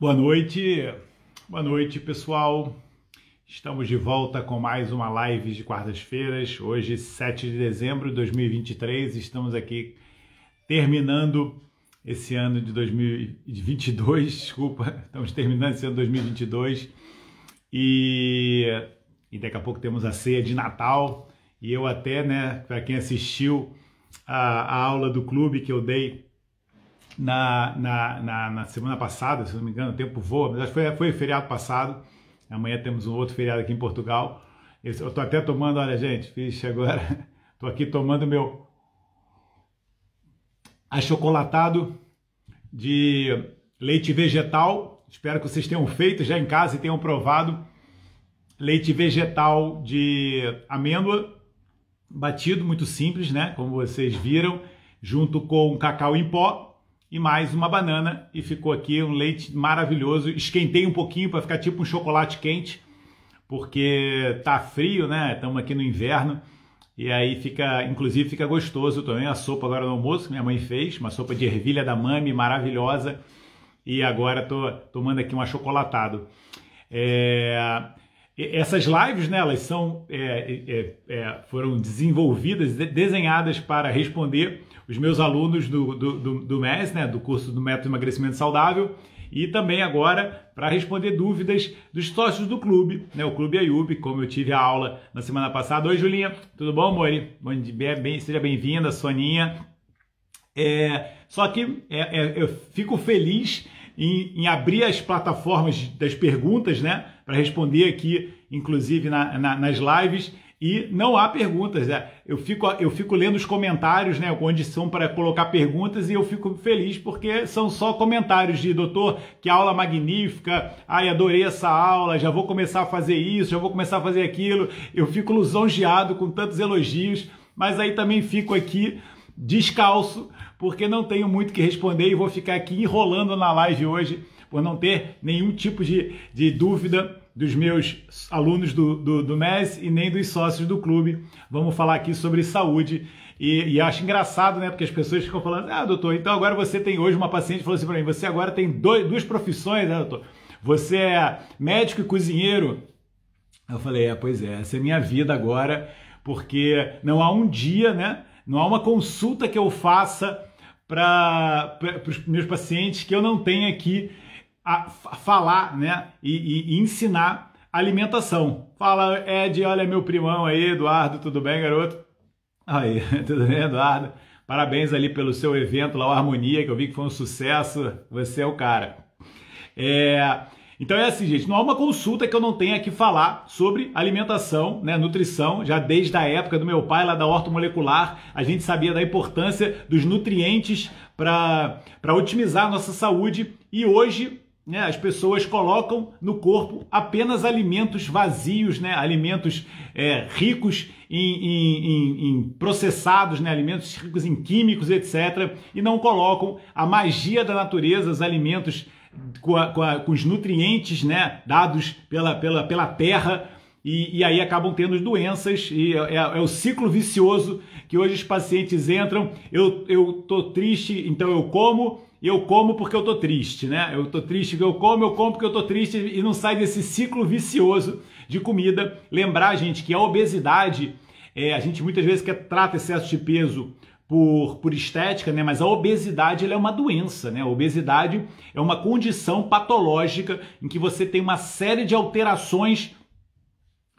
Boa noite, boa noite pessoal. Estamos de volta com mais uma live de quartas-feiras. Hoje, 7 de dezembro de 2023, estamos aqui terminando esse ano de 2022. Desculpa, estamos terminando esse ano de 2022 e, e daqui a pouco temos a ceia de Natal. E eu, até, né, para quem assistiu a, a aula do clube que eu dei na, na, na, na, semana passada, se não me engano, o tempo voa, mas acho que foi, foi feriado passado. Amanhã temos um outro feriado aqui em Portugal. Eu estou até tomando, olha, gente, fiz agora. Estou aqui tomando meu achocolatado de leite vegetal. Espero que vocês tenham feito já em casa e tenham provado. Leite vegetal de amêndoa, batido, muito simples, né? Como vocês viram, junto com cacau em pó e mais uma banana e ficou aqui um leite maravilhoso. Esquentei um pouquinho para ficar tipo um chocolate quente, porque tá frio, né? Estamos aqui no inverno. E aí fica, inclusive fica gostoso também a sopa agora no almoço que minha mãe fez, uma sopa de ervilha da mami maravilhosa. E agora tô tomando aqui um achocolatado. É, essas lives, né, elas são, é, é, é foram desenvolvidas, desenhadas para responder os meus alunos do, do, do, do MES, né, do curso do Método Emagrecimento Saudável, e também agora para responder dúvidas dos sócios do clube, né? O Clube Ayub, como eu tive a aula na semana passada. Oi, Julinha, tudo bom, Mori? Bom dia, bem, seja bem-vinda, Soninha. É, só que é, é, eu fico feliz em, em, abrir as plataformas das perguntas, né? Para responder aqui, inclusive na, na, nas lives e não há perguntas. Né? Eu, fico, eu fico lendo os comentários, né, onde são para colocar perguntas, e eu fico feliz porque são só comentários de doutor, que aula magnífica, ai, adorei essa aula, já vou começar a fazer isso, já vou começar a fazer aquilo. Eu fico lisonjeado com tantos elogios, mas aí também fico aqui descalço, porque não tenho muito que responder e vou ficar aqui enrolando na live hoje por não ter nenhum tipo de, de dúvida dos meus alunos do, do, do MES e nem dos sócios do clube. Vamos falar aqui sobre saúde. E, e acho engraçado, né? Porque as pessoas ficam falando, ah, doutor, então agora você tem hoje uma paciente falou assim para mim, você agora tem dois, duas profissões, né, doutor? Você é médico e cozinheiro. Eu falei, é, pois é, essa é minha vida agora, porque não há um dia, né? Não há uma consulta que eu faça para os meus pacientes que eu não tenha aqui a falar né, e, e ensinar alimentação. Fala, Ed, olha meu primão aí, Eduardo, tudo bem, garoto? Aí, tudo bem, Eduardo? Parabéns ali pelo seu evento lá, o Harmonia, que eu vi que foi um sucesso. Você é o cara. É, então é assim, gente, não há uma consulta que eu não tenha que falar sobre alimentação, né, nutrição, já desde a época do meu pai lá da molecular a gente sabia da importância dos nutrientes para otimizar a nossa saúde e hoje né? As pessoas colocam no corpo apenas alimentos vazios, né? alimentos é, ricos em, em, em, processados, né? alimentos ricos em químicos, etc. E não colocam a magia da natureza, os alimentos com, a, com, a, com os nutrientes né? dados pela, pela, pela terra. E, e, aí acabam tendo doenças, e é, é, é o ciclo vicioso que hoje os pacientes entram. Eu estou triste, então eu como, eu como porque eu tô triste, né? Eu tô triste, eu como, eu como porque eu tô triste e não sai desse ciclo vicioso de comida. Lembrar, gente, que a obesidade, é, a gente muitas vezes quer trata excesso de peso por, por estética, né? Mas a obesidade é uma doença, né? A obesidade é uma condição patológica em que você tem uma série de alterações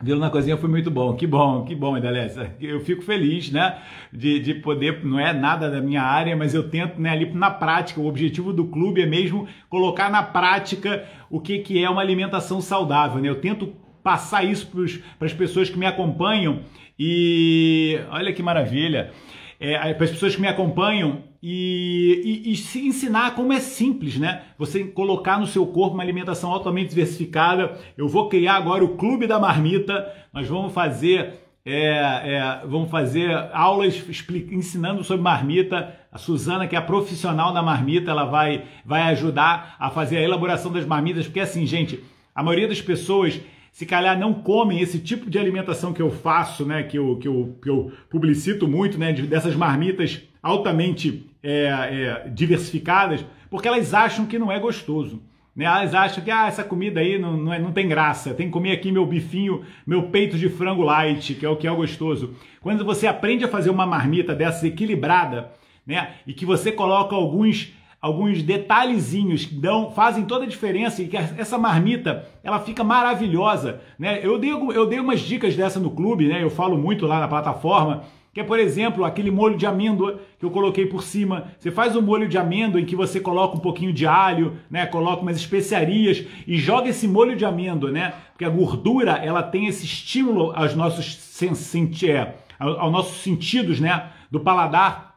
Vê-lo na Cozinha foi muito bom, que bom, que bom, Idalécia. Eu fico feliz, né, de, de poder, não é nada da minha área, mas eu tento, né, ali na prática, o objetivo do clube é mesmo colocar na prática o que, que é uma alimentação saudável, né, eu tento passar isso para as pessoas que me acompanham e olha que maravilha, é, para as pessoas que me acompanham e, e, e ensinar como é simples, né? Você colocar no seu corpo uma alimentação altamente diversificada. Eu vou criar agora o Clube da Marmita. Nós vamos fazer é, é, vamos fazer aulas ensinando sobre marmita. A Suzana, que é a profissional da marmita, ela vai, vai ajudar a fazer a elaboração das marmitas, porque assim, gente, a maioria das pessoas, se calhar, não comem esse tipo de alimentação que eu faço, né? Que eu, que eu, que eu publicito muito, né? Dessas marmitas altamente é, é, diversificadas, porque elas acham que não é gostoso. Né? Elas acham que ah, essa comida aí não, não, é, não tem graça, tem que comer aqui meu bifinho, meu peito de frango light, que é o que é o gostoso. Quando você aprende a fazer uma marmita dessas equilibrada, né? E que você coloca alguns alguns detalhezinhos que dão, fazem toda a diferença e que essa marmita ela fica maravilhosa, né? Eu dei, eu dei umas dicas dessa no clube, né? Eu falo muito lá na plataforma que é, por exemplo, aquele molho de amêndoa que eu coloquei por cima. Você faz um molho de amêndoa em que você coloca um pouquinho de alho, né? Coloca umas especiarias e joga esse molho de amêndoa, né? Porque a gordura, ela tem esse estímulo aos nossos sen é, aos nossos sentidos, né, do paladar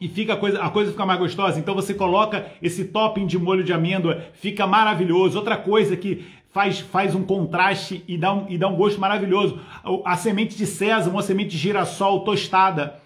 e fica a coisa, a coisa fica mais gostosa. Então você coloca esse topping de molho de amêndoa, fica maravilhoso. Outra coisa que faz, faz um contraste e dá um, e dá um gosto maravilhoso. A, a semente de sésamo, a semente de girassol tostada.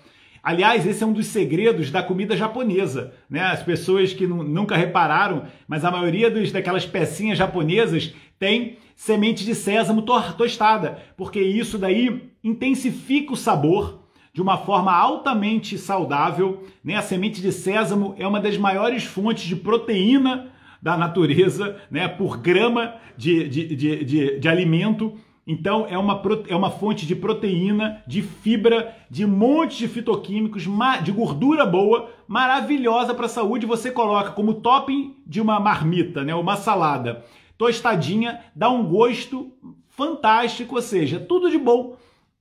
Aliás, esse é um dos segredos da comida japonesa, né? As pessoas que nunca repararam, mas a maioria dos, daquelas pecinhas japonesas tem semente de sésamo to tostada, porque isso daí intensifica o sabor de uma forma altamente saudável, né? A semente de sésamo é uma das maiores fontes de proteína da natureza, né, por grama de, de, de, de, de alimento. Então é uma, é uma fonte de proteína, de fibra, de monte de fitoquímicos, de gordura boa, maravilhosa para a saúde. Você coloca como topping de uma marmita, né, uma salada tostadinha, dá um gosto fantástico, ou seja, tudo de bom,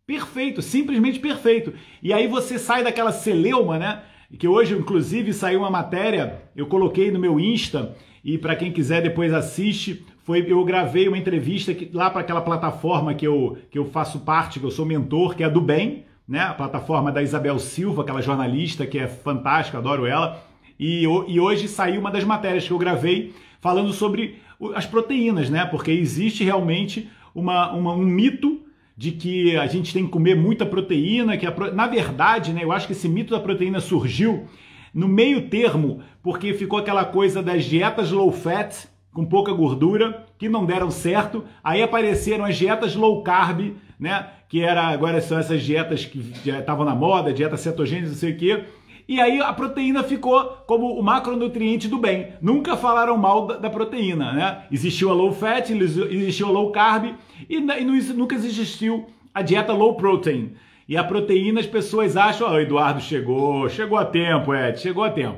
perfeito, simplesmente perfeito. E aí você sai daquela celeuma, né? Que hoje, inclusive, saiu uma matéria, eu coloquei no meu Insta, e para quem quiser depois assiste, foi eu gravei uma entrevista que, lá para aquela plataforma que eu, que eu faço parte, que eu sou mentor, que é a do Bem, né? A plataforma da Isabel Silva, aquela jornalista que é fantástica, adoro ela. E, e hoje saiu uma das matérias que eu gravei falando sobre as proteínas, né? Porque existe realmente uma, uma, um mito de que a gente tem que comer muita proteína, que a, na verdade, né, eu acho que esse mito da proteína surgiu no meio termo, porque ficou aquela coisa das dietas low fat, com pouca gordura, que não deram certo. Aí apareceram as dietas low carb, né? Que era agora são essas dietas que já estavam na moda, dieta cetogênica, não sei o quê. E aí a proteína ficou como o macronutriente do bem. Nunca falaram mal da, da proteína, né? Existiu a low fat, existiu a low carb e, e não, nunca existiu a dieta low protein. E a proteína as pessoas acham, ah, o Eduardo chegou, chegou a tempo, Ed, chegou a tempo.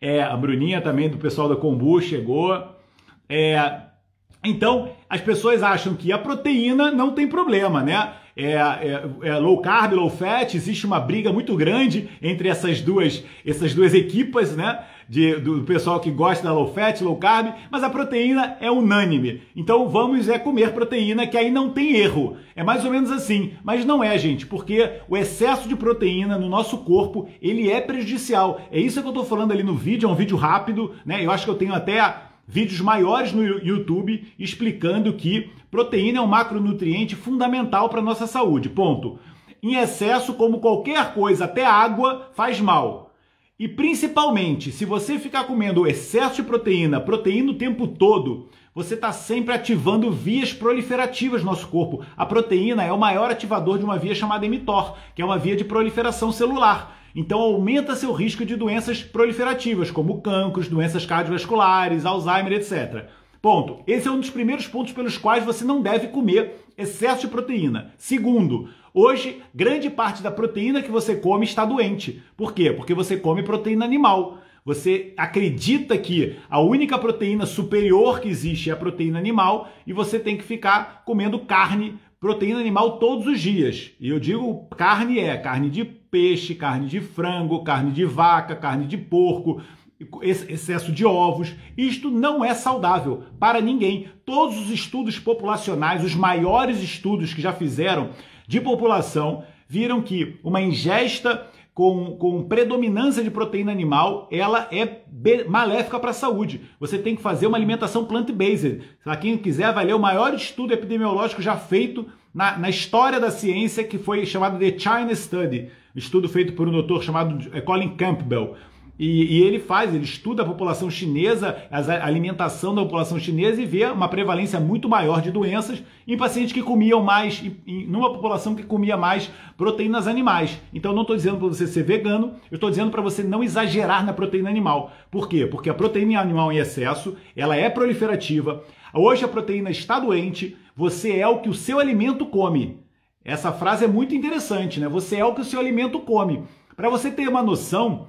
É, a Bruninha também do pessoal da Combu chegou. É, então, as pessoas acham que a proteína não tem problema, né? É, é, é, low carb, low fat, existe uma briga muito grande entre essas duas, essas duas equipas, né? de, do pessoal que gosta da low fat, low carb, mas a proteína é unânime. Então vamos é comer proteína que aí não tem erro. É mais ou menos assim, mas não é, gente, porque o excesso de proteína no nosso corpo, ele é prejudicial. É isso que eu tô falando ali no vídeo, é um vídeo rápido, né? Eu acho que eu tenho até vídeos maiores no YouTube explicando que proteína é um macronutriente fundamental para nossa saúde. Ponto. Em excesso, como qualquer coisa, até água, faz mal. E principalmente, se você ficar comendo excesso de proteína, proteína o tempo todo, você está sempre ativando vias proliferativas no nosso corpo. A proteína é o maior ativador de uma via chamada mTOR, que é uma via de proliferação celular. Então aumenta seu risco de doenças proliferativas, como cancros, doenças cardiovasculares, Alzheimer, etc. Ponto. Esse é um dos primeiros pontos pelos quais você não deve comer excesso de proteína. Segundo, Hoje, grande parte da proteína que você come está doente. Por quê? Porque você come proteína animal. Você acredita que a única proteína superior que existe é a proteína animal e você tem que ficar comendo carne, proteína animal todos os dias. E eu digo carne é carne de peixe, carne de frango, carne de vaca, carne de porco, excesso de ovos. Isto não é saudável para ninguém. Todos os estudos populacionais, os maiores estudos que já fizeram de população viram que uma ingesta com, com predominância de proteína animal, ela é maléfica para a saúde. Você tem que fazer uma alimentação plant-based. Para quem quiser, vai ler o maior estudo epidemiológico já feito na, na, história da ciência, que foi chamado The China Study, estudo feito por um doutor chamado eh, Colin Campbell. E, e, ele faz, ele estuda a população chinesa, a alimentação da população chinesa e vê uma prevalência muito maior de doenças em pacientes que comiam mais, em, numa população que comia mais proteínas animais. Então não estou dizendo para você ser vegano, eu estou dizendo para você não exagerar na proteína animal. Por quê? Porque a proteína animal em excesso, ela é proliferativa. Hoje a proteína está doente, você é o que o seu alimento come. Essa frase é muito interessante, né? Você é o que o seu alimento come. Para você ter uma noção,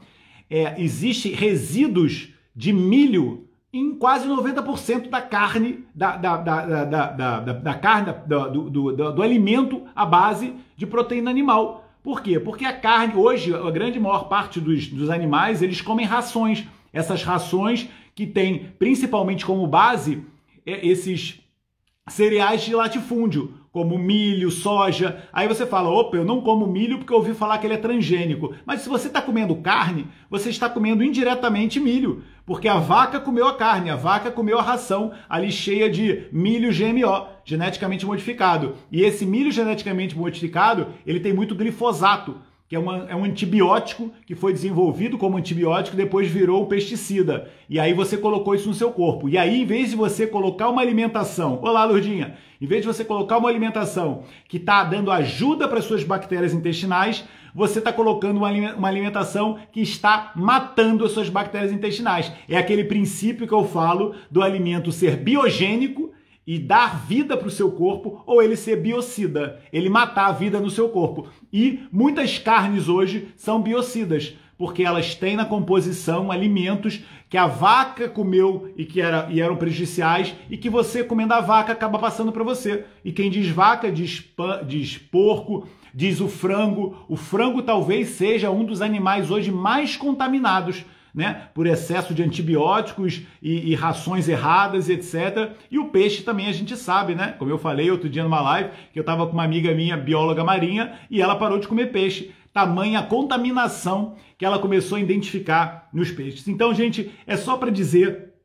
é, existe resíduos de milho em quase 90% da carne, da, da, da, da, da carne, do, do, do, do alimento à base de proteína animal. Por quê? Porque a carne, hoje, a grande maior parte dos, dos animais, eles comem rações. Essas rações que têm principalmente como base é, esses cereais de latifúndio como milho, soja. Aí você fala: opa, eu não como milho porque eu ouvi falar que ele é transgênico. Mas se você está comendo carne, você está comendo indiretamente milho, porque a vaca comeu a carne, a vaca comeu a ração ali cheia de milho GMO, geneticamente modificado. E esse milho geneticamente modificado, ele tem muito glifosato que é, uma, é, um antibiótico que foi desenvolvido como antibiótico, depois virou um pesticida. E aí você colocou isso no seu corpo. E aí, em vez de você colocar uma alimentação, olá, Lurdinha, em vez de você colocar uma alimentação que está dando ajuda para suas bactérias intestinais, você está colocando uma, uma alimentação que está matando as suas bactérias intestinais. É aquele princípio que eu falo do alimento ser biogênico e dar vida para o seu corpo, ou ele ser biocida, ele matar a vida no seu corpo. E muitas carnes hoje são biocidas, porque elas têm na composição alimentos que a vaca comeu e que era, e eram prejudiciais, e que você comendo a vaca acaba passando para você. E quem diz vaca diz, pan, diz porco, diz o frango. O frango talvez seja um dos animais hoje mais contaminados né, por excesso de antibióticos e, e rações erradas, etc. E o peixe também a gente sabe, né? Como eu falei outro dia numa live, que eu estava com uma amiga minha, bióloga marinha, e ela parou de comer peixe tamanha contaminação que ela começou a identificar nos peixes. Então, gente, é só para dizer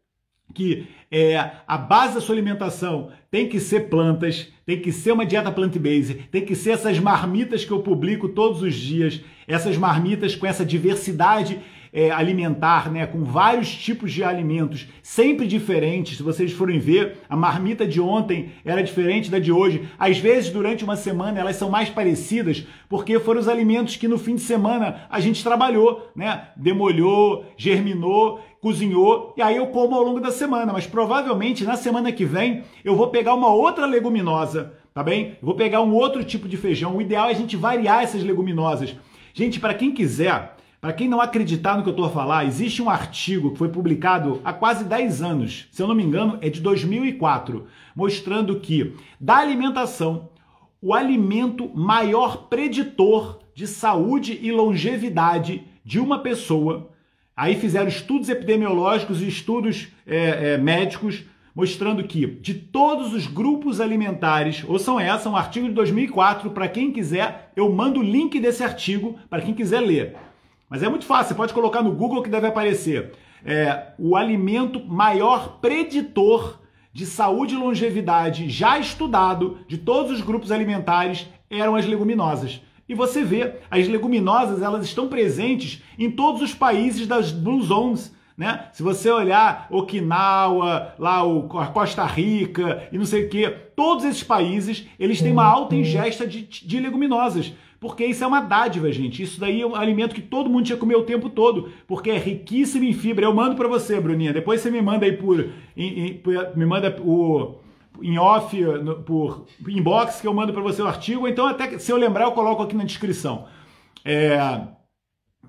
que é, a base da sua alimentação tem que ser plantas, tem que ser uma dieta plant-based, tem que ser essas marmitas que eu publico todos os dias, essas marmitas com essa diversidade é, alimentar, né, com vários tipos de alimentos, sempre diferentes. Se vocês forem ver, a marmita de ontem era diferente da de hoje. Às vezes, durante uma semana, elas são mais parecidas, porque foram os alimentos que no fim de semana a gente trabalhou, né? Demolhou, germinou cozinhou, e aí eu como ao longo da semana, mas provavelmente na semana que vem eu vou pegar uma outra leguminosa, tá bem? Eu vou pegar um outro tipo de feijão. O ideal é a gente variar essas leguminosas. Gente, para quem quiser, para quem não acreditar no que eu estou a falar, existe um artigo que foi publicado há quase 10 anos, se eu não me engano, é de 2004, mostrando que da alimentação, o alimento maior preditor de saúde e longevidade de uma pessoa. Aí fizeram estudos epidemiológicos e estudos é, é, médicos mostrando que de todos os grupos alimentares, ou são essa, um artigo de 2004, para quem quiser, eu mando o link desse artigo para quem quiser ler. Mas é muito fácil, você pode colocar no Google que deve aparecer. É, o alimento maior preditor de saúde e longevidade já estudado de todos os grupos alimentares eram as leguminosas. E você vê, as leguminosas elas estão presentes em todos os países das Blue Zones. Né? Se você olhar Okinawa, lá o Costa Rica e não sei o que, todos esses países eles têm uma uhum. alta ingesta de, de leguminosas. Porque isso é uma dádiva, gente. Isso daí é um alimento que todo mundo tinha que comer o tempo todo, porque é riquíssimo em fibra. Eu mando para você, Bruninha. Depois você me manda aí por, em, em, me manda o em off, no, por inbox que eu mando para você o artigo. Então até se eu lembrar eu coloco aqui na descrição. É,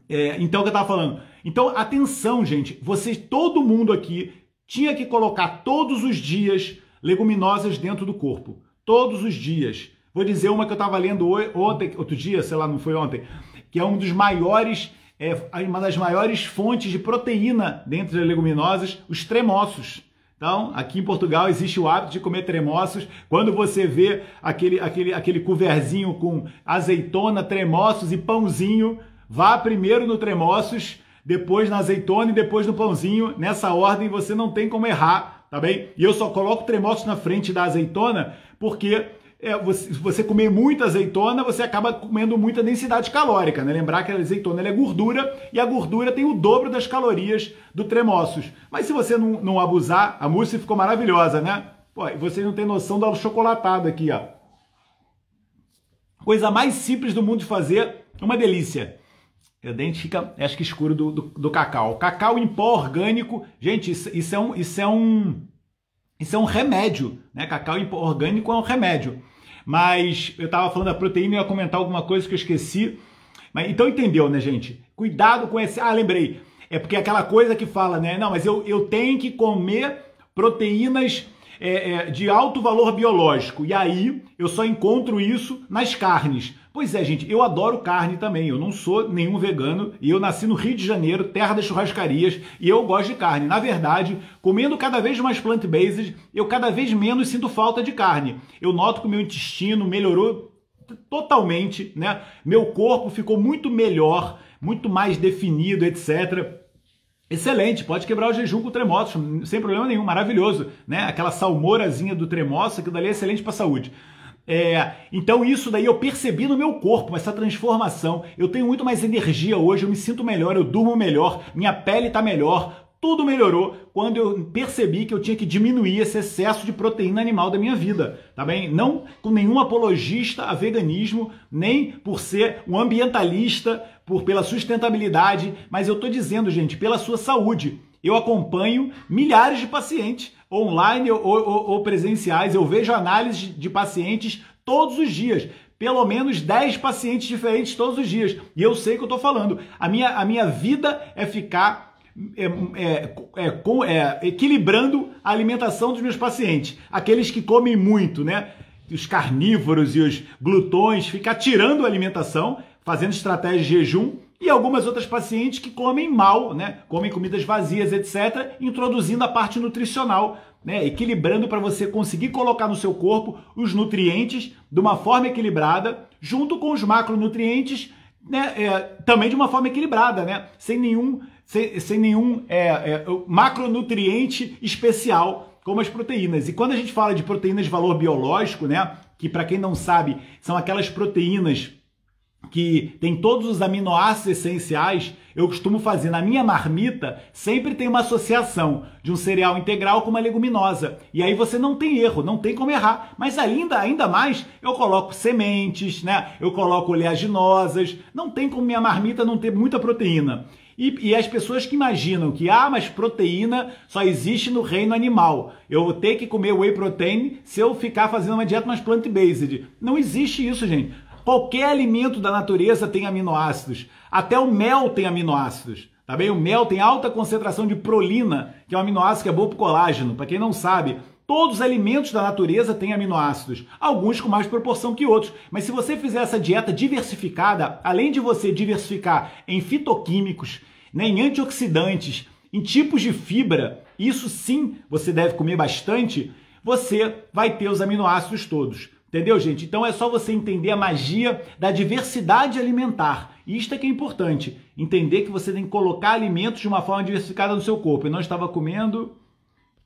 é, então o que eu estava falando. Então atenção, gente. Vocês, todo mundo aqui tinha que colocar todos os dias leguminosas dentro do corpo, todos os dias. Vou dizer uma que eu estava lendo ontem, outro dia, sei lá, não foi ontem, que é um dos maiores, é, uma das maiores fontes de proteína dentro das leguminosas, os tremoços. Então, aqui em Portugal existe o hábito de comer tremoços. Quando você vê aquele, aquele, aquele coverzinho com azeitona, tremoços e pãozinho, vá primeiro no tremoços, depois na azeitona e depois no pãozinho. Nessa ordem você não tem como errar, tá bem? E eu só coloco tremoços na frente da azeitona porque é, você, você comer muita azeitona, você acaba comendo muita densidade calórica, né? Lembrar que a azeitona é gordura e a gordura tem o dobro das calorias do tremossos. Mas se você não, não abusar, a mousse ficou maravilhosa, né? Pô, vocês não têm noção do chocolatado aqui, ó. Coisa mais simples do mundo de fazer, uma delícia. É, o dente fica, é, acho que escuro do, do, do cacau. Cacau em pó orgânico, gente, isso, isso é um... Isso é um isso é um remédio, né? Cacau orgânico é um remédio. Mas eu estava falando da proteína e ia comentar alguma coisa que eu esqueci. Mas então entendeu, né, gente? Cuidado com esse. Ah, lembrei. É porque é aquela coisa que fala, né? Não, mas eu, eu tenho que comer proteínas é, é, de alto valor biológico. E aí eu só encontro isso nas carnes. Pois é, gente, eu adoro carne também. Eu não sou nenhum vegano e eu nasci no Rio de Janeiro, terra das churrascarias, e eu gosto de carne. Na verdade, comendo cada vez mais plant-based, eu cada vez menos sinto falta de carne. Eu noto que o meu intestino melhorou totalmente, né? Meu corpo ficou muito melhor, muito mais definido, etc. Excelente, pode quebrar o jejum com tremoços, sem problema nenhum, maravilhoso, né? Aquela salmourazinha do tremoço, aquilo dali é excelente para saúde. É, então isso daí eu percebi no meu corpo, essa transformação. Eu tenho muito mais energia hoje, eu me sinto melhor, eu durmo melhor, minha pele está melhor, tudo melhorou quando eu percebi que eu tinha que diminuir esse excesso de proteína animal da minha vida, tá bem? Não com nenhum apologista a veganismo, nem por ser um ambientalista, por pela sustentabilidade, mas eu tô dizendo, gente, pela sua saúde. Eu acompanho milhares de pacientes online ou, ou, ou presenciais. Eu vejo análise de pacientes todos os dias pelo menos 10 pacientes diferentes todos os dias. E eu sei o que eu estou falando. A minha, a minha vida é ficar é, é, é, é, equilibrando a alimentação dos meus pacientes. Aqueles que comem muito, né? Os carnívoros e os glutões, ficar tirando a alimentação, fazendo estratégia de jejum e algumas outras pacientes que comem mal, né? Comem comidas vazias, etc., introduzindo a parte nutricional, né? Equilibrando para você conseguir colocar no seu corpo os nutrientes de uma forma equilibrada, junto com os macronutrientes, né? É, também de uma forma equilibrada, né? Sem nenhum, sem, sem nenhum é, é, macronutriente especial como as proteínas. E quando a gente fala de proteínas de valor biológico, né, que para quem não sabe, são aquelas proteínas que tem todos os aminoácidos essenciais, eu costumo fazer na minha marmita, sempre tem uma associação de um cereal integral com uma leguminosa. E aí você não tem erro, não tem como errar. Mas ainda, ainda mais, eu coloco sementes, né? Eu coloco oleaginosas, não tem como minha marmita não ter muita proteína. E, e, as pessoas que imaginam que, ah, mas proteína só existe no reino animal. Eu vou ter que comer whey protein se eu ficar fazendo uma dieta mais plant-based. Não existe isso, gente. Qualquer alimento da natureza tem aminoácidos. Até o mel tem aminoácidos. Tá bem? O mel tem alta concentração de prolina, que é um aminoácido que é bom para colágeno. Para quem não sabe, Todos os alimentos da natureza têm aminoácidos, alguns com mais proporção que outros. Mas se você fizer essa dieta diversificada, além de você diversificar em fitoquímicos, né, em antioxidantes, em tipos de fibra, isso sim você deve comer bastante, você vai ter os aminoácidos todos. Entendeu, gente? Então é só você entender a magia da diversidade alimentar. Isto é que é importante. Entender que você tem que colocar alimentos de uma forma diversificada no seu corpo. Eu não estava comendo,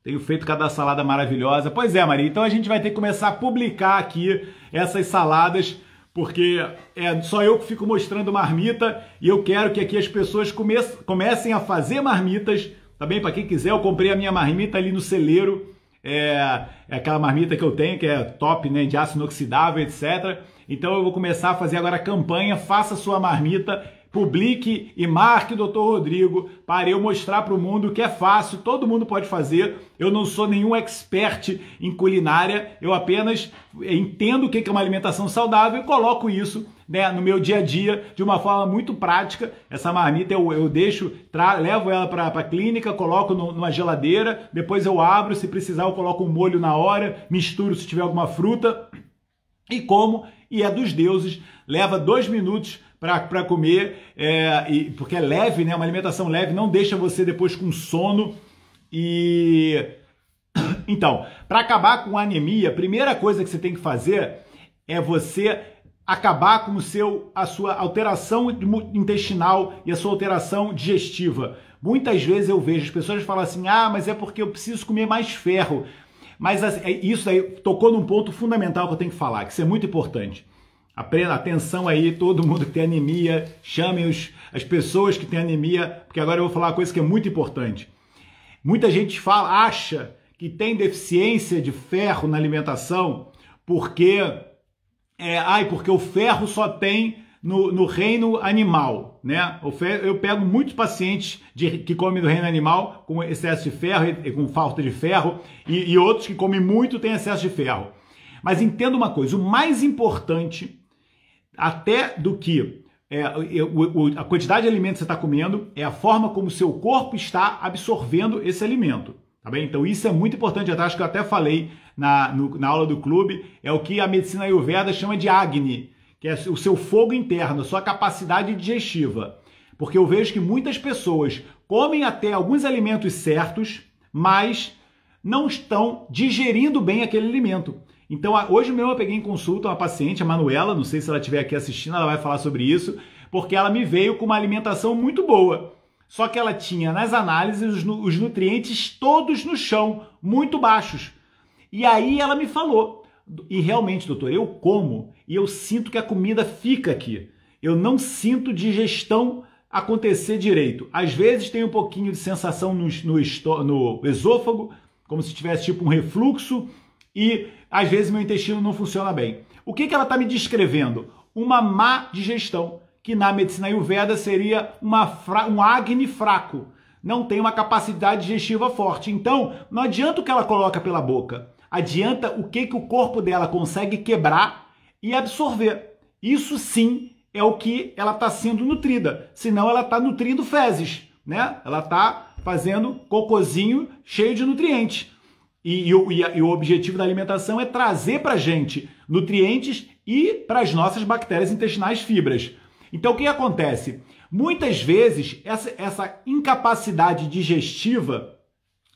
tenho feito cada salada maravilhosa. Pois é, Maria. Então a gente vai ter que começar a publicar aqui essas saladas, porque é só eu que fico mostrando marmita e eu quero que aqui as pessoas comecem a fazer marmitas. Tá bem? Para quem quiser, eu comprei a minha marmita ali no celeiro é, é aquela marmita que eu tenho, que é top, né, de aço inoxidável, etc. Então eu vou começar a fazer agora a campanha, faça sua marmita, publique e marque o Dr. Rodrigo para eu mostrar para o mundo que é fácil, todo mundo pode fazer. Eu não sou nenhum expert em culinária, eu apenas entendo o que é uma alimentação saudável e coloco isso né, no meu dia a dia de uma forma muito prática. Essa marmita eu, eu deixo, levo ela para a clínica, coloco no, numa geladeira, depois eu abro, se precisar eu coloco um molho na hora, misturo se tiver alguma fruta e como. E é dos deuses, leva dois minutos para comer, é, e, porque é leve, né? Uma alimentação leve não deixa você depois com sono e então, para acabar com a anemia, a primeira coisa que você tem que fazer é você acabar com o seu, a sua alteração intestinal e a sua alteração digestiva. Muitas vezes eu vejo as pessoas falam assim: ah, mas é porque eu preciso comer mais ferro. Mas assim, é, isso aí tocou num ponto fundamental que eu tenho que falar, que isso é muito importante. Aprenda, atenção aí, todo mundo que tem anemia, chamem os, as pessoas que têm anemia, porque agora eu vou falar uma coisa que é muito importante. Muita gente fala, acha que tem deficiência de ferro na alimentação porque é, ai, porque o ferro só tem no, no reino animal, né? Ferro, eu pego muitos pacientes de, que comem do reino animal com excesso de ferro e com falta de ferro, e, e outros que comem muito têm excesso de ferro. Mas entenda uma coisa: o mais importante, até do que é, a quantidade de alimento que você está comendo, é a forma como seu corpo está absorvendo esse alimento. Tá bem? Então isso é muito importante, eu acho que eu até falei na, no, na aula do clube, é o que a medicina Ayurveda chama de Agni, que é o seu fogo interno, sua capacidade digestiva. Porque eu vejo que muitas pessoas comem até alguns alimentos certos, mas não estão digerindo bem aquele alimento. Então, hoje mesmo eu peguei em consulta uma paciente, a Manuela, não sei se ela estiver aqui assistindo, ela vai falar sobre isso, porque ela me veio com uma alimentação muito boa. Só que ela tinha nas análises os nutrientes todos no chão, muito baixos. E aí ela me falou: e realmente, doutor, eu como e eu sinto que a comida fica aqui. Eu não sinto digestão acontecer direito. Às vezes tem um pouquinho de sensação no, no, no esôfago, como se tivesse tipo um refluxo, e às vezes meu intestino não funciona bem. O que, que ela está me descrevendo? Uma má digestão que na medicina Ayurveda seria fra... um Agni fraco, não tem uma capacidade digestiva forte. Então, não adianta o que ela coloca pela boca, adianta o que, que o corpo dela consegue quebrar e absorver. Isso sim é o que ela está sendo nutrida, senão ela está nutrindo fezes, né? Ela está fazendo cocozinho cheio de nutrientes. E, e, e, o objetivo da alimentação é trazer para gente nutrientes e para as nossas bactérias intestinais fibras. Então o que acontece? Muitas vezes essa, essa incapacidade digestiva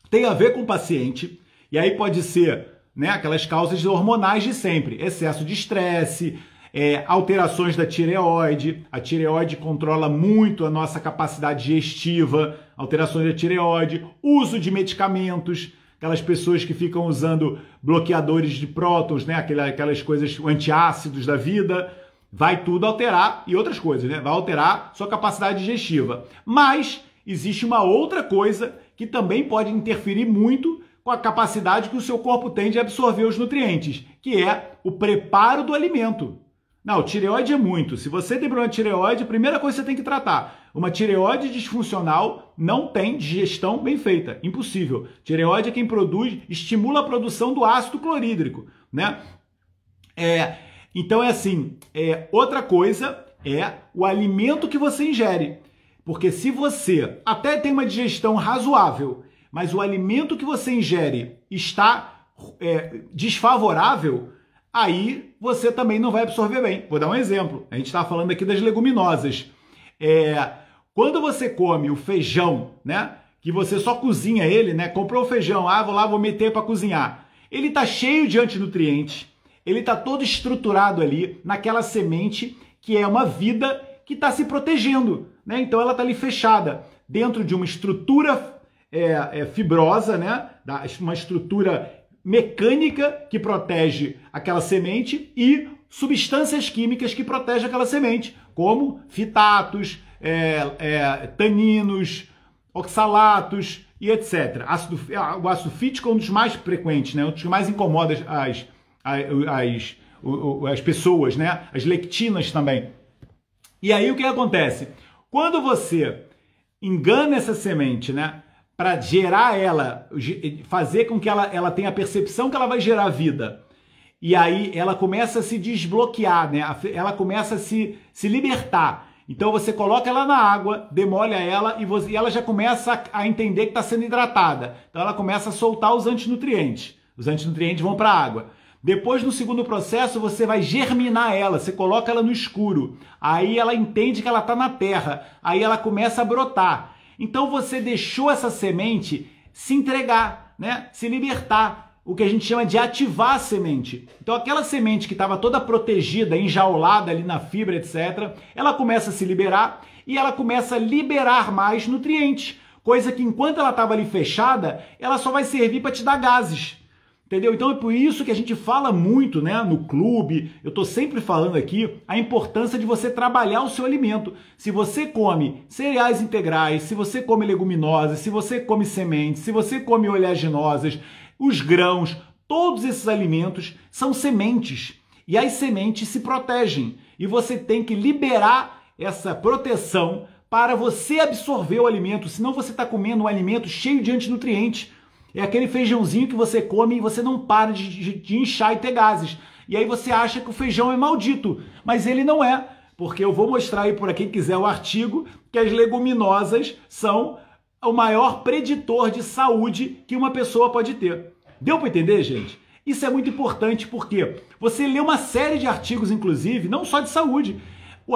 tem a ver com o paciente, e aí pode ser né, aquelas causas hormonais de sempre, excesso de estresse, é, alterações da tireoide. A tireoide controla muito a nossa capacidade digestiva, alterações da tireoide, uso de medicamentos, aquelas pessoas que ficam usando bloqueadores de prótons, né? Aquelas, aquelas coisas antiácidos da vida vai tudo alterar e outras coisas, né? Vai alterar sua capacidade digestiva. Mas existe uma outra coisa que também pode interferir muito com a capacidade que o seu corpo tem de absorver os nutrientes, que é o preparo do alimento. Não, tireoide é muito. Se você tem problema de tireoide, a primeira coisa que você tem que tratar. Uma tireoide disfuncional não tem digestão bem feita. Impossível. Tireoide é quem produz, estimula a produção do ácido clorídrico, né? É, então é assim, é, outra coisa é o alimento que você ingere. Porque se você até tem uma digestão razoável, mas o alimento que você ingere está é, desfavorável, aí você também não vai absorver bem. Vou dar um exemplo. A gente está falando aqui das leguminosas. É, quando você come o feijão, né? Que você só cozinha ele, né? Comprou o feijão, ah, vou lá, vou meter para cozinhar. Ele tá cheio de antinutrientes, ele está todo estruturado ali naquela semente que é uma vida que está se protegendo, né? Então ela está ali fechada dentro de uma estrutura é, é, fibrosa, né? Uma estrutura mecânica que protege aquela semente e substâncias químicas que protegem aquela semente, como fitatos, é, é taninos, oxalatos e etc. Ácido, é, o ácido fítico é um dos mais frequentes, né? Um dos que mais incomoda as, as, as pessoas, né? As lectinas também. E aí o que acontece? Quando você engana essa semente, né? Para gerar ela, fazer com que ela, ela tenha a percepção que ela vai gerar vida. E aí ela começa a se desbloquear, né? Ela começa a se, se libertar. Então você coloca ela na água, demolha ela e, você, e ela já começa a, a entender que está sendo hidratada. Então ela começa a soltar os antinutrientes. Os antinutrientes vão para a água. Depois, no segundo processo, você vai germinar ela, você coloca ela no escuro. Aí ela entende que ela está na terra, aí ela começa a brotar. Então você deixou essa semente se entregar, né? se libertar, o que a gente chama de ativar a semente. Então aquela semente que estava toda protegida, enjaulada ali na fibra, etc., ela começa a se liberar e ela começa a liberar mais nutrientes. Coisa que enquanto ela estava ali fechada, ela só vai servir para te dar gases. Entendeu? Então é por isso que a gente fala muito né, no clube, eu estou sempre falando aqui, a importância de você trabalhar o seu alimento. Se você come cereais integrais, se você come leguminosas, se você come sementes, se você come oleaginosas, os grãos, todos esses alimentos são sementes. E as sementes se protegem. E você tem que liberar essa proteção para você absorver o alimento, senão você está comendo um alimento cheio de antinutrientes é aquele feijãozinho que você come e você não para de, de, de inchar e ter gases. E aí você acha que o feijão é maldito, mas ele não é, porque eu vou mostrar aí para quem quiser o artigo que as leguminosas são o maior preditor de saúde que uma pessoa pode ter. Deu para entender, gente? Isso é muito importante porque você lê uma série de artigos, inclusive, não só de saúde,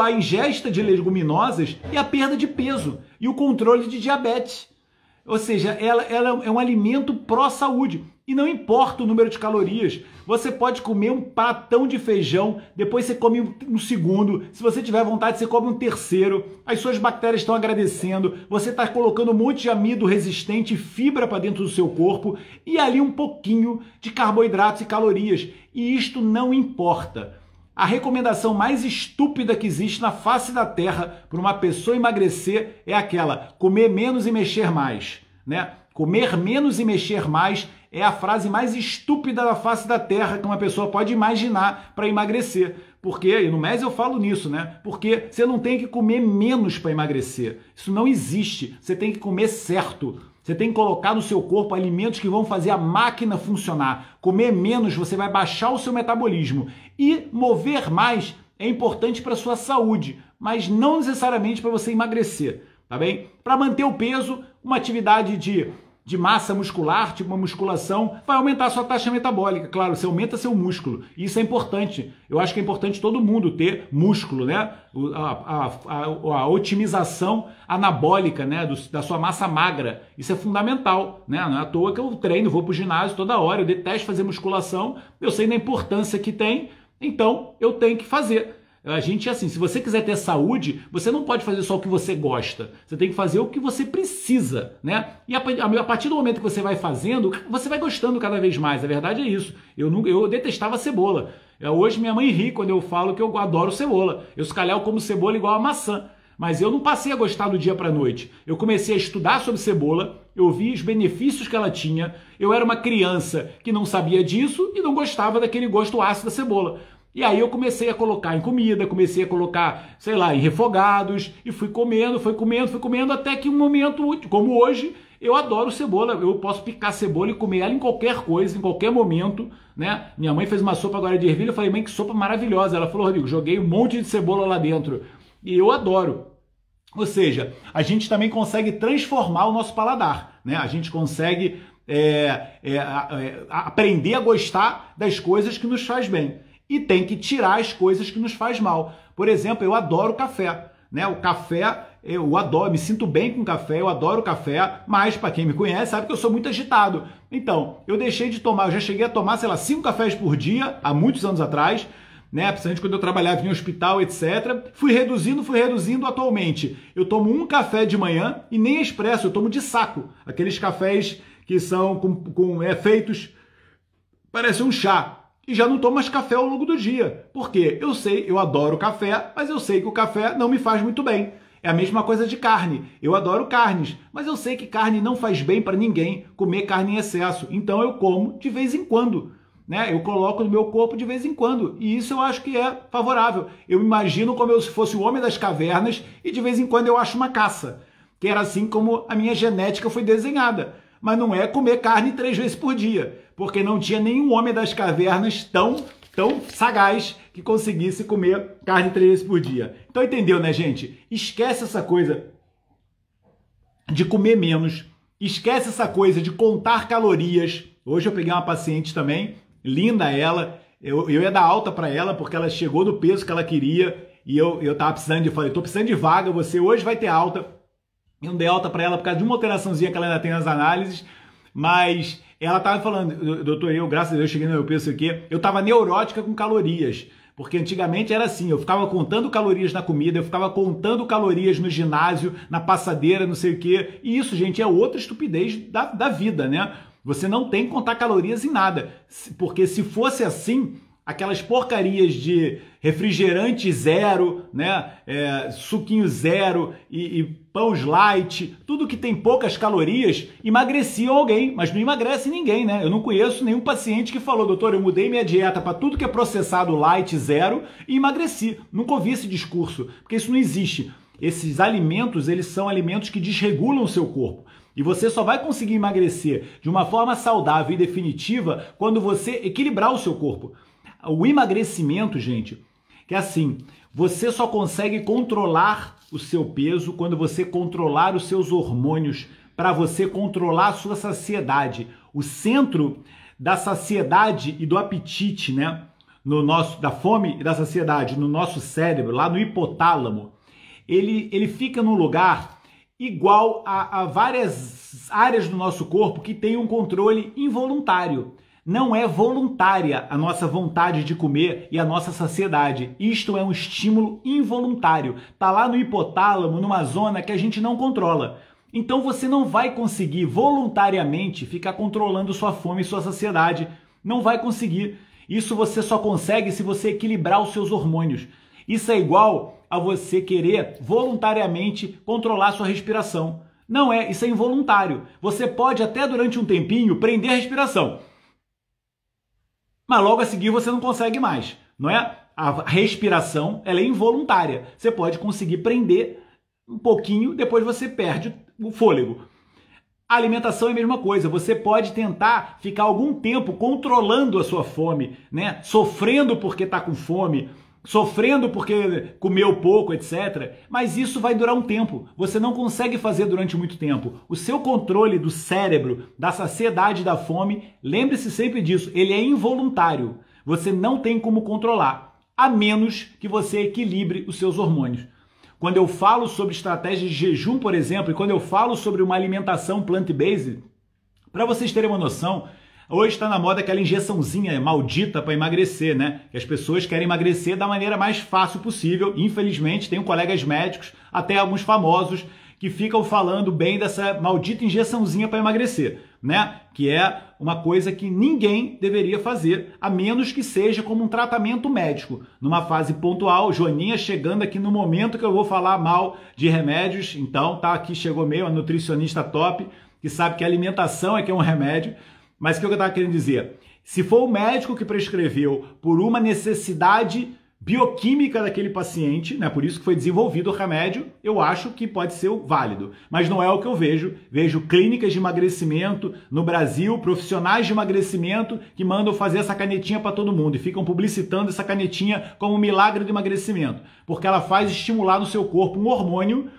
a ingesta de leguminosas e a perda de peso e o controle de diabetes. Ou seja, ela, ela é um alimento pró-saúde. E não importa o número de calorias. Você pode comer um patão de feijão, depois você come um segundo. Se você tiver vontade, você come um terceiro. As suas bactérias estão agradecendo. Você está colocando um monte de amido resistente e fibra para dentro do seu corpo. E ali um pouquinho de carboidratos e calorias. E isto não importa. A recomendação mais estúpida que existe na face da Terra para uma pessoa emagrecer é aquela: comer menos e mexer mais. Né? Comer menos e mexer mais é a frase mais estúpida da face da Terra que uma pessoa pode imaginar para emagrecer. Porque, e no MES eu falo nisso, né? Porque você não tem que comer menos para emagrecer. Isso não existe. Você tem que comer certo. Você tem que colocar no seu corpo alimentos que vão fazer a máquina funcionar. Comer menos, você vai baixar o seu metabolismo. E mover mais é importante para a sua saúde, mas não necessariamente para você emagrecer, tá bem? Para manter o peso, uma atividade de de massa muscular, tipo uma musculação, vai aumentar a sua taxa metabólica. Claro, você aumenta seu músculo. Isso é importante. Eu acho que é importante todo mundo ter músculo, né? A, a, a otimização anabólica, né? Do, da sua massa magra. Isso é fundamental, né? Não é à toa que eu treino, vou pro ginásio toda hora. Eu detesto fazer musculação. Eu sei da importância que tem. Então, eu tenho que fazer. A gente é assim, se você quiser ter saúde, você não pode fazer só o que você gosta. Você tem que fazer o que você precisa, né? E a, partir do momento que você vai fazendo, você vai gostando cada vez mais. A verdade é isso. Eu, não, eu detestava cebola. É, hoje minha mãe ri quando eu falo que eu adoro cebola. Eu, se calhar, eu como cebola igual a maçã. Mas eu não passei a gostar do dia para noite. Eu comecei a estudar sobre cebola, eu vi os benefícios que ela tinha. Eu era uma criança que não sabia disso e não gostava daquele gosto ácido da cebola. E aí eu comecei a colocar em comida, comecei a colocar, sei lá, em refogados, e fui comendo, fui comendo, fui comendo, até que um momento, como hoje, eu adoro cebola, eu posso picar cebola e comer ela em qualquer coisa, em qualquer momento, né? Minha mãe fez uma sopa agora de ervilha, eu falei, mãe, que sopa maravilhosa. Ela falou, Rodrigo, joguei um monte de cebola lá dentro. E eu adoro. Ou seja, a gente também consegue transformar o nosso paladar, né? A gente consegue é, é, é, aprender a gostar das coisas que nos faz bem e tem que tirar as coisas que nos faz mal. Por exemplo, eu adoro café, né? O café eu adoro, me sinto bem com café, eu adoro café, mas para quem me conhece sabe que eu sou muito agitado. Então, eu deixei de tomar, eu já cheguei a tomar, sei lá, cinco cafés por dia há muitos anos atrás, né? Principalmente quando eu trabalhava em hospital, etc. Fui reduzindo, fui reduzindo atualmente. Eu tomo um café de manhã e nem expresso, eu tomo de saco. Aqueles cafés que são com, com é, feitos, parece um chá e já não tomo mais café ao longo do dia. Porque eu sei, eu adoro café, mas eu sei que o café não me faz muito bem. É a mesma coisa de carne. Eu adoro carnes, mas eu sei que carne não faz bem para ninguém comer carne em excesso. Então eu como de vez em quando. Né? Eu coloco no meu corpo de vez em quando. E isso eu acho que é favorável. Eu imagino como eu se fosse o homem das cavernas e de vez em quando eu acho uma caça. Que era assim como a minha genética foi desenhada. Mas não é comer carne três vezes por dia porque não tinha nenhum homem das cavernas tão, tão sagaz que conseguisse comer carne três vezes por dia. Então entendeu, né, gente? Esquece essa coisa de comer menos, esquece essa coisa de contar calorias. Hoje eu peguei uma paciente também, linda ela, eu, eu ia dar alta para ela porque ela chegou do peso que ela queria e eu, eu tava precisando de, eu falei, tô precisando de vaga, você hoje vai ter alta. Eu não dei alta para ela por causa de uma alteraçãozinha que ela ainda tem nas análises, mas ela tava falando, doutor, eu, graças a Deus, cheguei no meu peso aqui, eu tava neurótica com calorias. Porque antigamente era assim, eu ficava contando calorias na comida, eu ficava contando calorias no ginásio, na passadeira, não sei o quê. E isso, gente, é outra estupidez da, da vida, né? Você não tem que contar calorias em nada. Porque se fosse assim, aquelas porcarias de refrigerante zero, né? É, suquinho zero e, e pães light, tudo que tem poucas calorias, emagreciam alguém, mas não emagrece ninguém, né? Eu não conheço nenhum paciente que falou, doutor, eu mudei minha dieta para tudo que é processado light zero e emagreci. Nunca ouvi esse discurso, porque isso não existe. Esses alimentos, eles são alimentos que desregulam o seu corpo. E você só vai conseguir emagrecer de uma forma saudável e definitiva quando você equilibrar o seu corpo. O emagrecimento, gente, que é assim, você só consegue controlar o seu peso quando você controlar os seus hormônios, para você controlar a sua saciedade. O centro da saciedade e do apetite, né? No nosso da fome e da saciedade no nosso cérebro, lá no hipotálamo, ele, ele fica num lugar igual a, a várias áreas do nosso corpo que tem um controle involuntário. Não é voluntária a nossa vontade de comer e a nossa saciedade. Isto é um estímulo involuntário. Tá lá no hipotálamo, numa zona que a gente não controla. Então você não vai conseguir voluntariamente ficar controlando sua fome e sua saciedade. Não vai conseguir. Isso você só consegue se você equilibrar os seus hormônios. Isso é igual a você querer voluntariamente controlar sua respiração. Não é, isso é involuntário. Você pode até durante um tempinho prender a respiração mas logo a seguir você não consegue mais, não é? A respiração ela é involuntária. Você pode conseguir prender um pouquinho, depois você perde o fôlego. A alimentação é a mesma coisa. Você pode tentar ficar algum tempo controlando a sua fome, né? Sofrendo porque está com fome, sofrendo porque comeu pouco, etc. Mas isso vai durar um tempo. Você não consegue fazer durante muito tempo. O seu controle do cérebro, da saciedade, da fome, lembre-se sempre disso, ele é involuntário. Você não tem como controlar, a menos que você equilibre os seus hormônios. Quando eu falo sobre estratégias de jejum, por exemplo, e quando eu falo sobre uma alimentação plant-based, para vocês terem uma noção, Hoje está na moda aquela injeçãozinha maldita para emagrecer, né? Que as pessoas querem emagrecer da maneira mais fácil possível. Infelizmente, tenho colegas médicos, até alguns famosos, que ficam falando bem dessa maldita injeçãozinha para emagrecer, né? Que é uma coisa que ninguém deveria fazer, a menos que seja como um tratamento médico, numa fase pontual. Joaninha chegando aqui no momento que eu vou falar mal de remédios, então tá aqui chegou meio a nutricionista top que sabe que a alimentação é que é um remédio. Mas o que eu estava querendo dizer? Se for o médico que prescreveu por uma necessidade bioquímica daquele paciente, né? Por isso que foi desenvolvido o remédio, eu acho que pode ser válido. Mas não é o que eu vejo. Vejo clínicas de emagrecimento no Brasil, profissionais de emagrecimento que mandam fazer essa canetinha para todo mundo e ficam publicitando essa canetinha como um milagre de emagrecimento, porque ela faz estimular no seu corpo um hormônio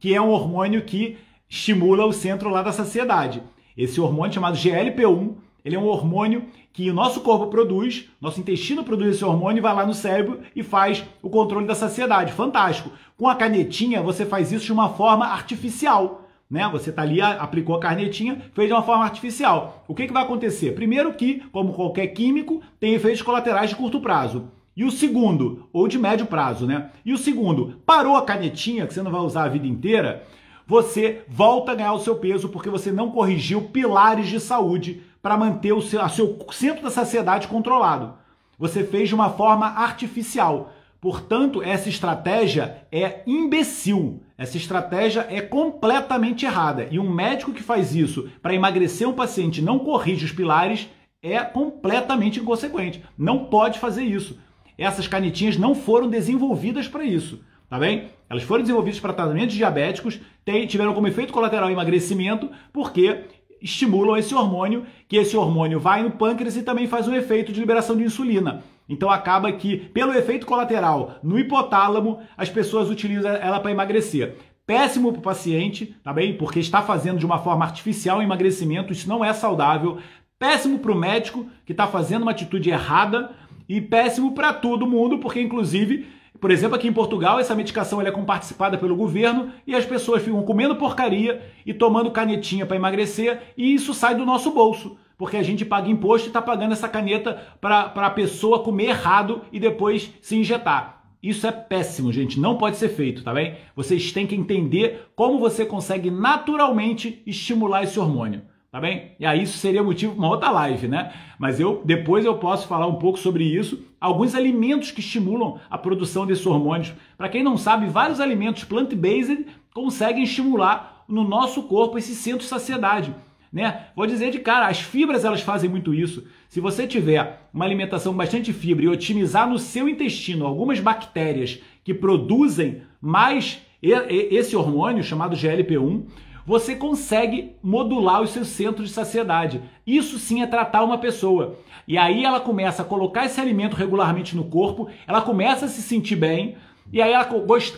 que é um hormônio que estimula o centro lá da saciedade. Esse hormônio chamado GLP-1, ele é um hormônio que o nosso corpo produz, nosso intestino produz esse hormônio e vai lá no cérebro e faz o controle da saciedade. Fantástico. Com a canetinha, você faz isso de uma forma artificial. Né? Você está ali, aplicou a carnetinha, fez de uma forma artificial. O que, que vai acontecer? Primeiro que, como qualquer químico, tem efeitos colaterais de curto prazo. E o segundo, ou de médio prazo, né? E o segundo, parou a canetinha, que você não vai usar a vida inteira, você volta a ganhar o seu peso porque você não corrigiu pilares de saúde para manter o seu, seu centro da saciedade controlado. Você fez de uma forma artificial. Portanto, essa estratégia é imbecil. Essa estratégia é completamente errada. E um médico que faz isso para emagrecer um paciente não corrige os pilares é completamente inconsequente. Não pode fazer isso. Essas canetinhas não foram desenvolvidas para isso tá bem? Elas foram desenvolvidas para tratamentos diabéticos, tem, tiveram como efeito colateral emagrecimento, porque estimulam esse hormônio, que esse hormônio vai no pâncreas e também faz um efeito de liberação de insulina. Então acaba que, pelo efeito colateral no hipotálamo, as pessoas utilizam ela para emagrecer. Péssimo para o paciente, tá bem? Porque está fazendo de uma forma artificial o emagrecimento, isso não é saudável. Péssimo para o médico, que está fazendo uma atitude errada. E péssimo para todo mundo, porque inclusive por exemplo, aqui em Portugal, essa medicação é comparticipada pelo governo e as pessoas ficam comendo porcaria e tomando canetinha para emagrecer e isso sai do nosso bolso, porque a gente paga imposto e está pagando essa caneta para a pessoa comer errado e depois se injetar. Isso é péssimo, gente. Não pode ser feito, tá bem? Vocês têm que entender como você consegue naturalmente estimular esse hormônio tá bem? E aí isso seria motivo para uma outra live, né? Mas eu depois eu posso falar um pouco sobre isso, alguns alimentos que estimulam a produção desses hormônios. Para quem não sabe, vários alimentos plant-based conseguem estimular no nosso corpo esse centro de saciedade. Né? Vou dizer de cara, as fibras elas fazem muito isso. Se você tiver uma alimentação bastante fibra e otimizar no seu intestino algumas bactérias que produzem mais esse hormônio chamado GLP-1, você consegue modular os seus centros de saciedade. Isso sim é tratar uma pessoa. E aí ela começa a colocar esse alimento regularmente no corpo, ela começa a se sentir bem, e aí ela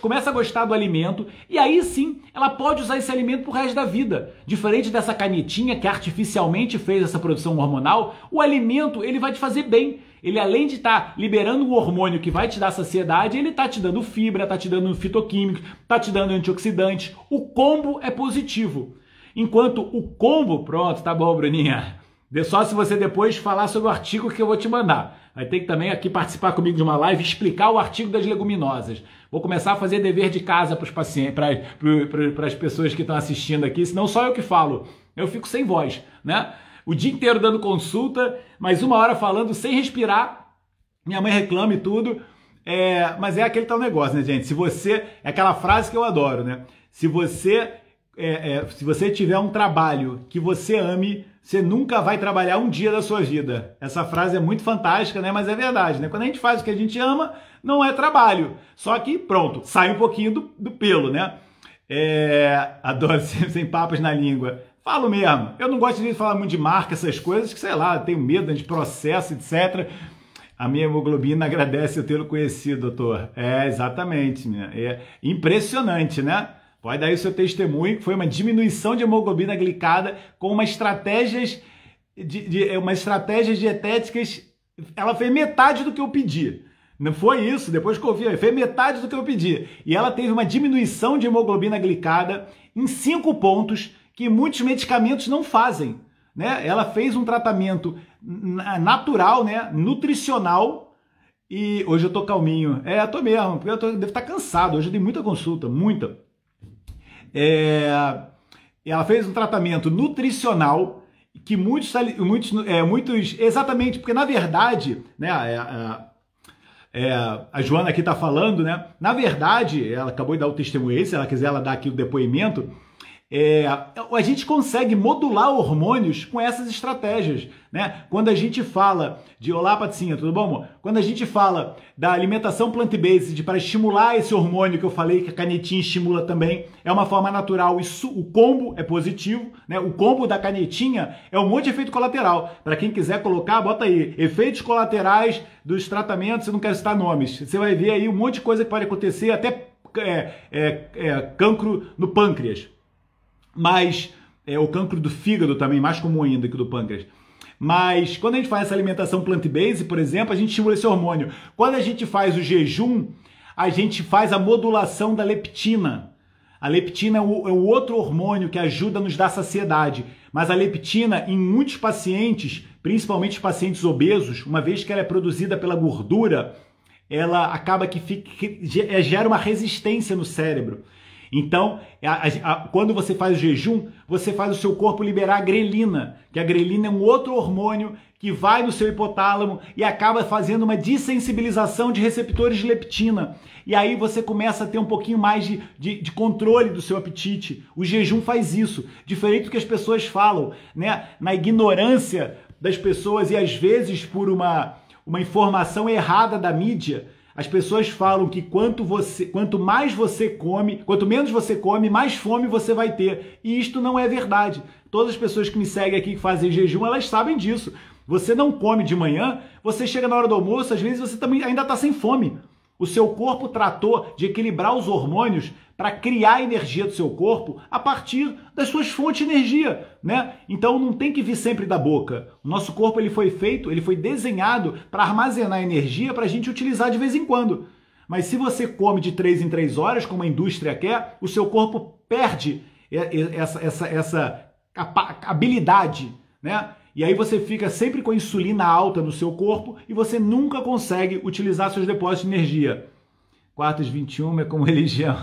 começa a gostar do alimento, e aí sim ela pode usar esse alimento pro resto da vida. Diferente dessa canetinha que artificialmente fez essa produção hormonal, o alimento ele vai te fazer bem. Ele além de estar tá liberando um hormônio que vai te dar saciedade, ele está te dando fibra, está te dando fitoquímico, está te dando antioxidante. O combo é positivo. Enquanto o combo, pronto, tá bom, Bruninha. Dê só se você depois falar sobre o artigo que eu vou te mandar. Vai ter que também aqui participar comigo de uma live explicar o artigo das leguminosas. Vou começar a fazer dever de casa para os pacientes, para as pessoas que estão assistindo aqui, senão só eu que falo. Eu fico sem voz, né? o dia inteiro dando consulta, mas uma hora falando sem respirar. Minha mãe reclama e tudo. É, mas é aquele tal negócio, né, gente? Se você. É aquela frase que eu adoro, né? Se você. É, é, se você tiver um trabalho que você ame, você nunca vai trabalhar um dia da sua vida. Essa frase é muito fantástica, né? Mas é verdade, né? Quando a gente faz o que a gente ama, não é trabalho. Só que, pronto, sai um pouquinho do, do pelo, né? É, adoro sem, sem papas na língua. Falo mesmo. Eu não gosto de falar muito de marca, essas coisas, que sei lá, tenho medo de processo, etc. A minha hemoglobina agradece eu tê-lo conhecido, doutor. É, exatamente. Minha. É impressionante, né? Pode dar o seu testemunho, que foi uma diminuição de hemoglobina glicada com uma estratégias de, de é, uma estratégias dietéticas. Ela fez metade do que eu pedi. Não foi isso, depois que eu vi, foi metade do que eu pedi. E ela teve uma diminuição de hemoglobina glicada em 5 pontos que muitos medicamentos não fazem. Né? Ela fez um tratamento natural, né? nutricional, e hoje eu tô calminho. É, eu tô mesmo, porque eu tô, devo estar tá cansado. Hoje eu dei muita consulta, muita. É, ela fez um tratamento nutricional que muitos, muitos, é, muitos exatamente, porque na verdade, né, a, a é, Joana aqui está falando, né? Na verdade, ela acabou de dar o testemunho, se ela quiser, ela dá aqui o depoimento é, a gente consegue modular hormônios com essas estratégias, né? Quando a gente fala de olá patinha, tudo bom? Quando a gente fala da alimentação plant-based para estimular esse hormônio que eu falei que a canetinha estimula também, é uma forma natural. Isso, o combo é positivo, né? O combo da canetinha é um monte de efeito colateral. Para quem quiser colocar, bota aí efeitos colaterais dos tratamentos. Eu não quero citar nomes. Você vai ver aí um monte de coisa que pode acontecer, até é, é, é, cancro no pâncreas mas é, o cancro do fígado também, mais comum ainda que o do pâncreas. Mas quando a gente faz essa alimentação plant-based, por exemplo, a gente estimula esse hormônio. Quando a gente faz o jejum, a gente faz a modulação da leptina. A leptina é o, é o outro hormônio que ajuda a nos dar saciedade. Mas a leptina, em muitos pacientes, principalmente pacientes obesos, uma vez que ela é produzida pela gordura, ela acaba que fica, gera uma resistência no cérebro. Então, a, a, quando você faz jejum, você faz o seu corpo liberar grelina, que a grelina é um outro hormônio que vai no seu hipotálamo e acaba fazendo uma dessensibilização de receptores de leptina. E aí você começa a ter um pouquinho mais de, de, de controle do seu apetite. O jejum faz isso, diferente do que as pessoas falam, né? Na ignorância das pessoas e às vezes por uma, uma informação errada da mídia as pessoas falam que quanto, você, quanto mais você come, quanto menos você come, mais fome você vai ter. E isto não é verdade. Todas as pessoas que me seguem aqui que fazem jejum, elas sabem disso. Você não come de manhã, você chega na hora do almoço, às vezes você também ainda está sem fome. O seu corpo tratou de equilibrar os hormônios para criar a energia do seu corpo a partir das suas fontes de energia, né? Então não tem que vir sempre da boca. O nosso corpo ele foi feito, ele foi desenhado para armazenar energia para a gente utilizar de vez em quando. Mas se você come de três em três horas, como a indústria quer, o seu corpo perde é, é, essa, essa, essa habilidade, né? E aí você fica sempre com a insulina alta no seu corpo e você nunca consegue utilizar seus depósitos de energia. Quartos 21 é como religião.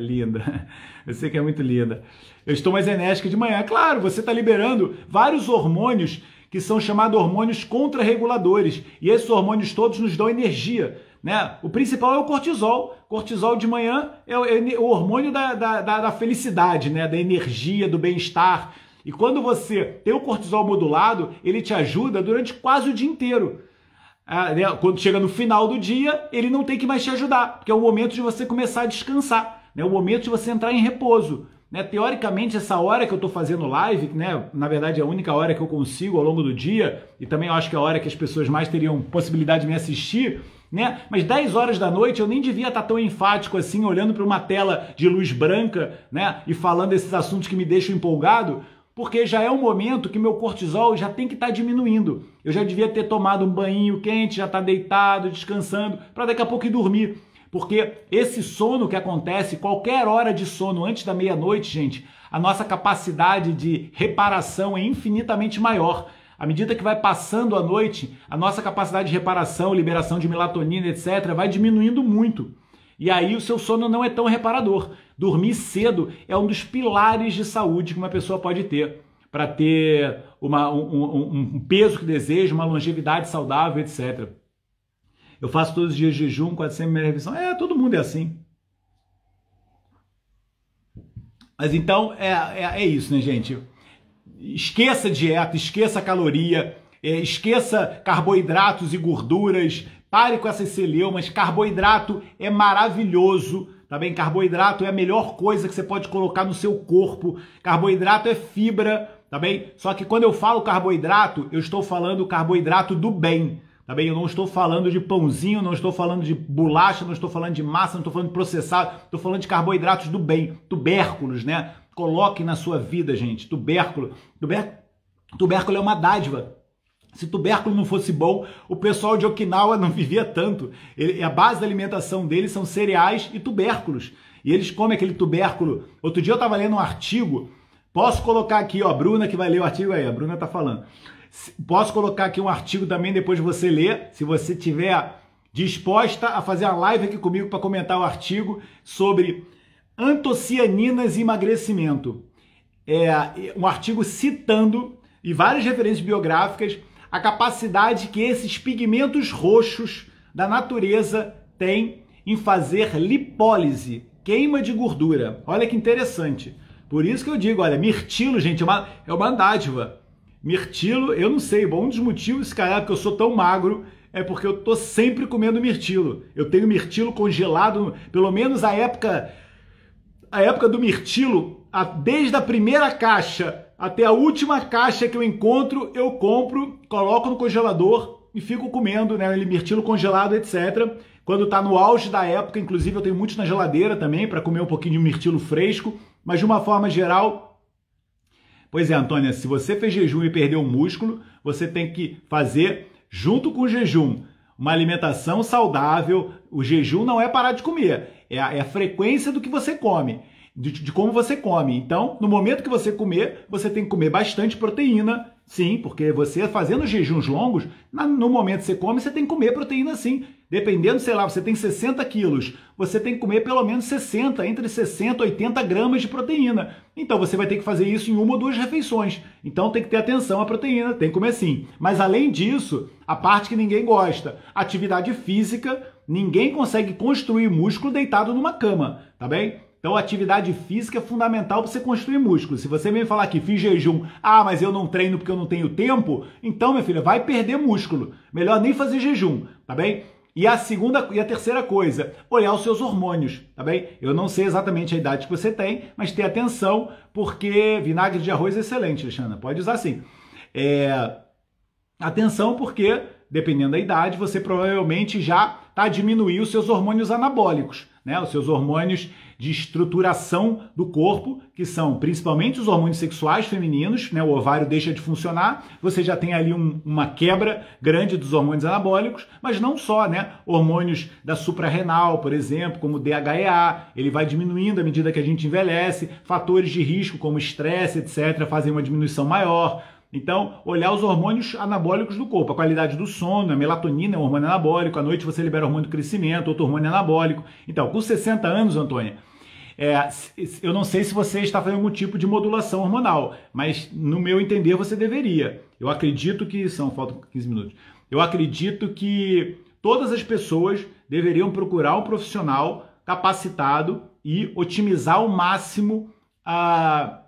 linda. Eu sei que é muito linda. Eu estou mais enérgica de manhã. Claro, você está liberando vários hormônios que são chamados hormônios contrarreguladores. E esses hormônios todos nos dão energia. Né? O principal é o cortisol. Cortisol de manhã é o é hormônio da, da, da felicidade, né? da energia, do bem-estar, e quando você tem o cortisol modulado, ele te ajuda durante quase o dia inteiro. Ah, né? Quando chega no final do dia, ele não tem que mais te ajudar, porque é o momento de você começar a descansar, né? é o momento de você entrar em repouso. Né? Teoricamente, essa hora que eu estou fazendo live, né? na verdade é a única hora que eu consigo ao longo do dia, e também acho que é a hora que as pessoas mais teriam possibilidade de me assistir, né? Mas 10 horas da noite eu nem devia estar tá tão enfático assim, olhando para uma tela de luz branca, né? E falando esses assuntos que me deixam empolgado, porque já é um momento que meu cortisol já tem que estar tá diminuindo. Eu já devia ter tomado um banho quente, já estar tá deitado, descansando, para daqui a pouco ir dormir. Porque esse sono que acontece, qualquer hora de sono antes da meia-noite, gente, a nossa capacidade de reparação é infinitamente maior. À medida que vai passando a noite, a nossa capacidade de reparação, liberação de melatonina, etc., vai diminuindo muito. E aí o seu sono não é tão reparador. Dormir cedo é um dos pilares de saúde que uma pessoa pode ter para ter uma, um, um, peso que deseja, uma longevidade saudável, etc. Eu faço todos os dias jejum, 400 ml revisão. É, todo mundo é assim. Mas então é, é, é isso, né, gente? Esqueça dieta, esqueça caloria, é, esqueça carboidratos e gorduras. Pare com essas celeumas. Carboidrato é maravilhoso tá bem? Carboidrato é a melhor coisa que você pode colocar no seu corpo. Carboidrato é fibra, tá bem? Só que quando eu falo carboidrato, eu estou falando carboidrato do bem, tá bem? Eu não estou falando de pãozinho, não estou falando de bolacha, não estou falando de massa, não estou falando de processado, estou falando de carboidratos do bem, tubérculos, né? Coloque na sua vida, gente, tubérculo. Tubérculo, tubérculo é uma dádiva, se tubérculo não fosse bom, o pessoal de Okinawa não vivia tanto. Ele, a base da alimentação deles são cereais e tubérculos. E eles comem aquele tubérculo. Outro dia eu estava lendo um artigo. Posso colocar aqui, ó, a Bruna que vai ler o artigo aí, a Bruna tá falando. Posso colocar aqui um artigo também depois de você ler, se você tiver disposta a fazer a live aqui comigo para comentar o artigo sobre antocianinas e emagrecimento. É um artigo citando e várias referências biográficas a capacidade que esses pigmentos roxos da natureza têm em fazer lipólise, queima de gordura. Olha que interessante. Por isso que eu digo, olha, mirtilo, gente, é uma, é uma dádiva. Mirtilo, eu não sei, bom, um dos motivos, cara, que eu sou tão magro, é porque eu tô sempre comendo mirtilo. Eu tenho mirtilo congelado, pelo menos a época a época do mirtilo, a, desde a primeira caixa até a última caixa que eu encontro, eu compro, coloco no congelador e fico comendo, né? mirtilo congelado, etc. Quando está no auge da época, inclusive eu tenho muitos na geladeira também para comer um pouquinho de mirtilo fresco, mas de uma forma geral. Pois é, Antônia, se você fez jejum e perdeu músculo, você tem que fazer junto com o jejum uma alimentação saudável. O jejum não é parar de comer, é a, é a frequência do que você come de, de, como você come. Então, no momento que você comer, você tem que comer bastante proteína, sim, porque você fazendo jejuns longos, na, no momento que você come, você tem que comer proteína sim. Dependendo, sei lá, você tem 60 quilos, você tem que comer pelo menos 60, entre 60 e 80 gramas de proteína. Então você vai ter que fazer isso em uma ou duas refeições. Então tem que ter atenção à proteína, tem que comer sim. Mas além disso, a parte que ninguém gosta, atividade física, ninguém consegue construir músculo deitado numa cama, tá bem? Então, atividade física é fundamental para você construir músculo. Se você me falar que fiz jejum, ah, mas eu não treino porque eu não tenho tempo, então, minha filha, vai perder músculo. Melhor nem fazer jejum, tá bem? E a segunda e a terceira coisa, olhar os seus hormônios, tá bem? Eu não sei exatamente a idade que você tem, mas tenha atenção, porque vinagre de arroz é excelente, Alexandra, pode usar sim. É... Atenção, porque dependendo da idade, você provavelmente já tá diminuindo os seus hormônios anabólicos né, os seus hormônios de estruturação do corpo, que são principalmente os hormônios sexuais femininos, né, o ovário deixa de funcionar, você já tem ali um, uma quebra grande dos hormônios anabólicos, mas não só, né, hormônios da suprarrenal, por exemplo, como o DHEA, ele vai diminuindo à medida que a gente envelhece, fatores de risco como estresse, etc, fazem uma diminuição maior, então, olhar os hormônios anabólicos do corpo, a qualidade do sono, a melatonina é um hormônio anabólico, à noite você libera o hormônio do crescimento, outro hormônio anabólico. Então, com 60 anos, Antônia, é, eu não sei se você está fazendo algum tipo de modulação hormonal, mas no meu entender você deveria. Eu acredito que. São, faltam 15 minutos. Eu acredito que todas as pessoas deveriam procurar um profissional capacitado e otimizar ao máximo a,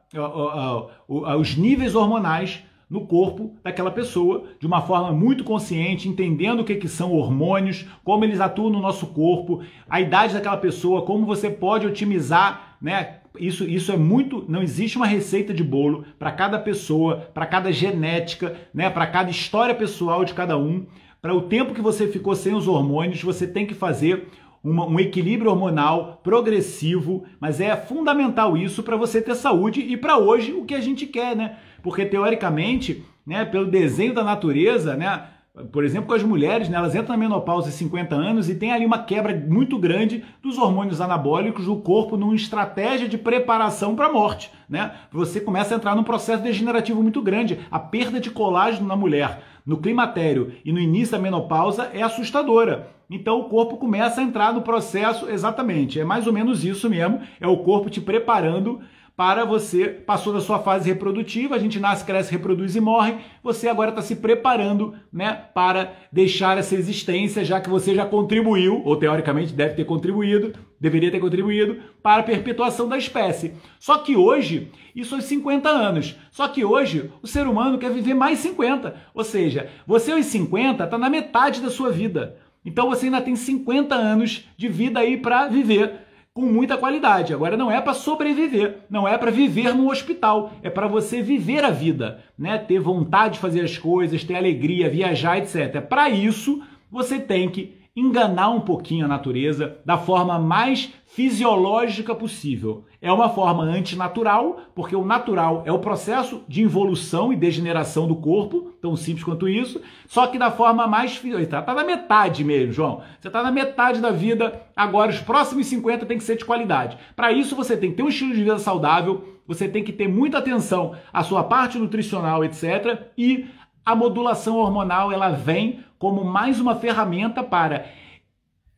os níveis hormonais no corpo daquela pessoa de uma forma muito consciente, entendendo o que, que são hormônios, como eles atuam no nosso corpo, a idade daquela pessoa, como você pode otimizar, né? Isso, isso é muito. Não existe uma receita de bolo para cada pessoa, para cada genética, né? Para cada história pessoal de cada um. Para o tempo que você ficou sem os hormônios, você tem que fazer uma, um equilíbrio hormonal progressivo, mas é fundamental isso para você ter saúde e para hoje o que a gente quer, né? Porque teoricamente, né, pelo desenho da natureza, né, por exemplo, com as mulheres, né, elas entram na menopausa aos 50 anos e tem ali uma quebra muito grande dos hormônios anabólicos do corpo numa estratégia de preparação para a morte. Né? Você começa a entrar num processo degenerativo muito grande. A perda de colágeno na mulher no climatério e no início da menopausa é assustadora. Então o corpo começa a entrar no processo exatamente. É mais ou menos isso mesmo. É o corpo te preparando para você. Passou da sua fase reprodutiva, a gente nasce, cresce, reproduz e morre. Você agora está se preparando né, para deixar essa existência, já que você já contribuiu, ou teoricamente deve ter contribuído, deveria ter contribuído, para a perpetuação da espécie. Só que hoje, isso aos é 50 anos. Só que hoje, o ser humano quer viver mais 50. Ou seja, você aos 50 está na metade da sua vida. Então você ainda tem 50 anos de vida aí para viver com muita qualidade. Agora não é para sobreviver, não é para viver no hospital, é para você viver a vida, né? Ter vontade de fazer as coisas, ter alegria, viajar, etc. Para é isso você tem que enganar um pouquinho a natureza da forma mais fisiológica possível. É uma forma antinatural, porque o natural é o processo de involução e degeneração do corpo, tão simples quanto isso, só que da forma mais. fisiológica. tá na metade mesmo, João. Você tá na metade da vida, agora os próximos 50 tem que ser de qualidade. Para isso, você tem que ter um estilo de vida saudável, você tem que ter muita atenção à sua parte nutricional, etc. E a modulação hormonal ela vem como mais uma ferramenta para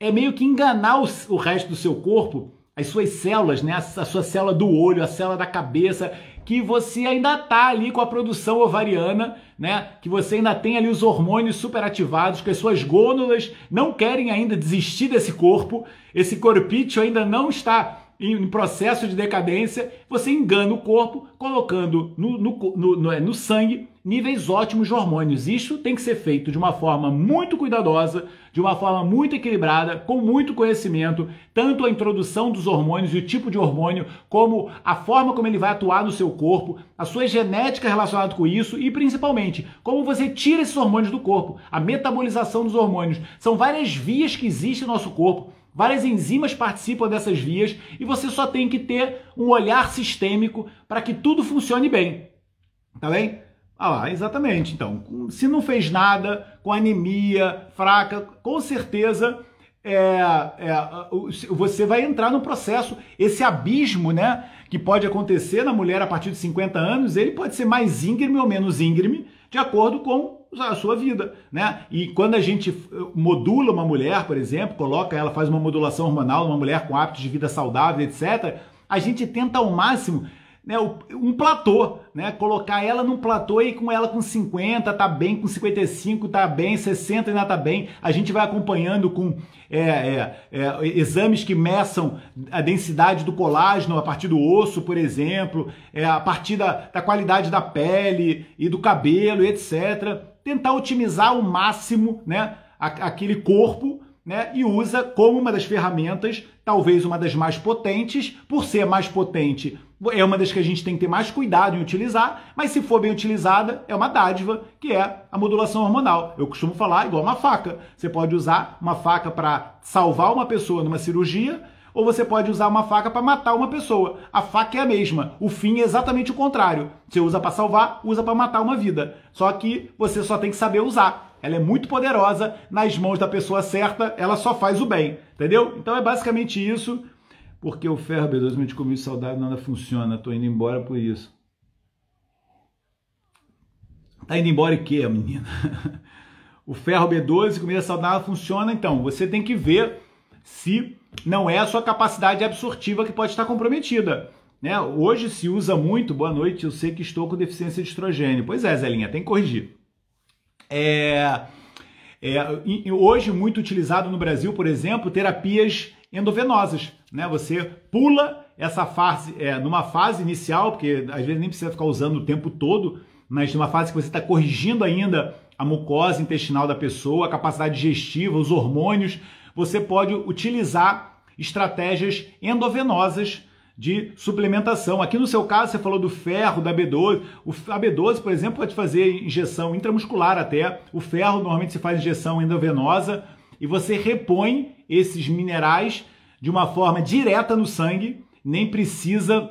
é meio que enganar o, o resto do seu corpo, as suas células, né? A, a sua célula do olho, a célula da cabeça, que você ainda tá ali com a produção ovariana, né? Que você ainda tem ali os hormônios superativados, que as suas gônadas não querem ainda desistir desse corpo, esse corpício ainda não está em processo de decadência, você engana o corpo colocando no, no, no, é, no, sangue níveis ótimos de hormônios. Isso tem que ser feito de uma forma muito cuidadosa, de uma forma muito equilibrada, com muito conhecimento, tanto a introdução dos hormônios e o tipo de hormônio, como a forma como ele vai atuar no seu corpo, a sua genética relacionada com isso e principalmente como você tira esses hormônios do corpo, a metabolização dos hormônios. São várias vias que existem no nosso corpo Várias enzimas participam dessas vias e você só tem que ter um olhar sistêmico para que tudo funcione bem. Tá bem? Ah lá, exatamente. Então, se não fez nada, com anemia fraca, com certeza é, é, você vai entrar no processo. Esse abismo né, que pode acontecer na mulher a partir de 50 anos, ele pode ser mais íngreme ou menos íngreme, de acordo com a sua vida, né? E quando a gente eh, modula uma mulher, por exemplo, coloca ela, faz uma modulação hormonal uma mulher com hábitos de vida saudável, etc., a gente tenta ao máximo né, um platô, né? Colocar ela num platô e com ela com 50, tá bem, com 55, tá bem, 60 ainda tá bem. A gente vai acompanhando com é, é, é, exames que meçam a densidade do colágeno a partir do osso, por exemplo, é, a partir da, da qualidade da pele e do cabelo, etc tentar otimizar ao máximo né, aquele corpo né, e usa como uma das ferramentas, talvez uma das mais potentes, por ser mais potente, é uma das que a gente tem que ter mais cuidado em utilizar, mas se for bem utilizada, é uma dádiva, que é a modulação hormonal. Eu costumo falar igual uma faca. Você pode usar uma faca para salvar uma pessoa numa cirurgia, ou você pode usar uma faca para matar uma pessoa. A faca é a mesma, o fim é exatamente o contrário. Você usa para salvar, usa para matar uma vida. Só que você só tem que saber usar. Ela é muito poderosa, nas mãos da pessoa certa, ela só faz o bem, entendeu? Então é basicamente isso. Porque o ferro b 12 me comigo saudável nada funciona, tô indo embora por isso. Tá indo embora e que, menina? o ferro B12, comida saudável, funciona. Então, você tem que ver se não é a sua capacidade absortiva que pode estar comprometida. Né? Hoje se usa muito, boa noite, eu sei que estou com deficiência de estrogênio. Pois é, Zelinha, tem que corrigir. É, é, hoje, muito utilizado no Brasil, por exemplo, terapias endovenosas. Né? Você pula essa fase, é, numa fase inicial, porque às vezes nem precisa ficar usando o tempo todo, mas numa fase que você está corrigindo ainda a mucosa intestinal da pessoa, a capacidade digestiva, os hormônios, você pode utilizar estratégias endovenosas de suplementação. Aqui no seu caso, você falou do ferro, da B12. a B12, por exemplo, pode fazer injeção intramuscular até. O ferro normalmente se faz injeção endovenosa e você repõe esses minerais de uma forma direta no sangue, nem precisa.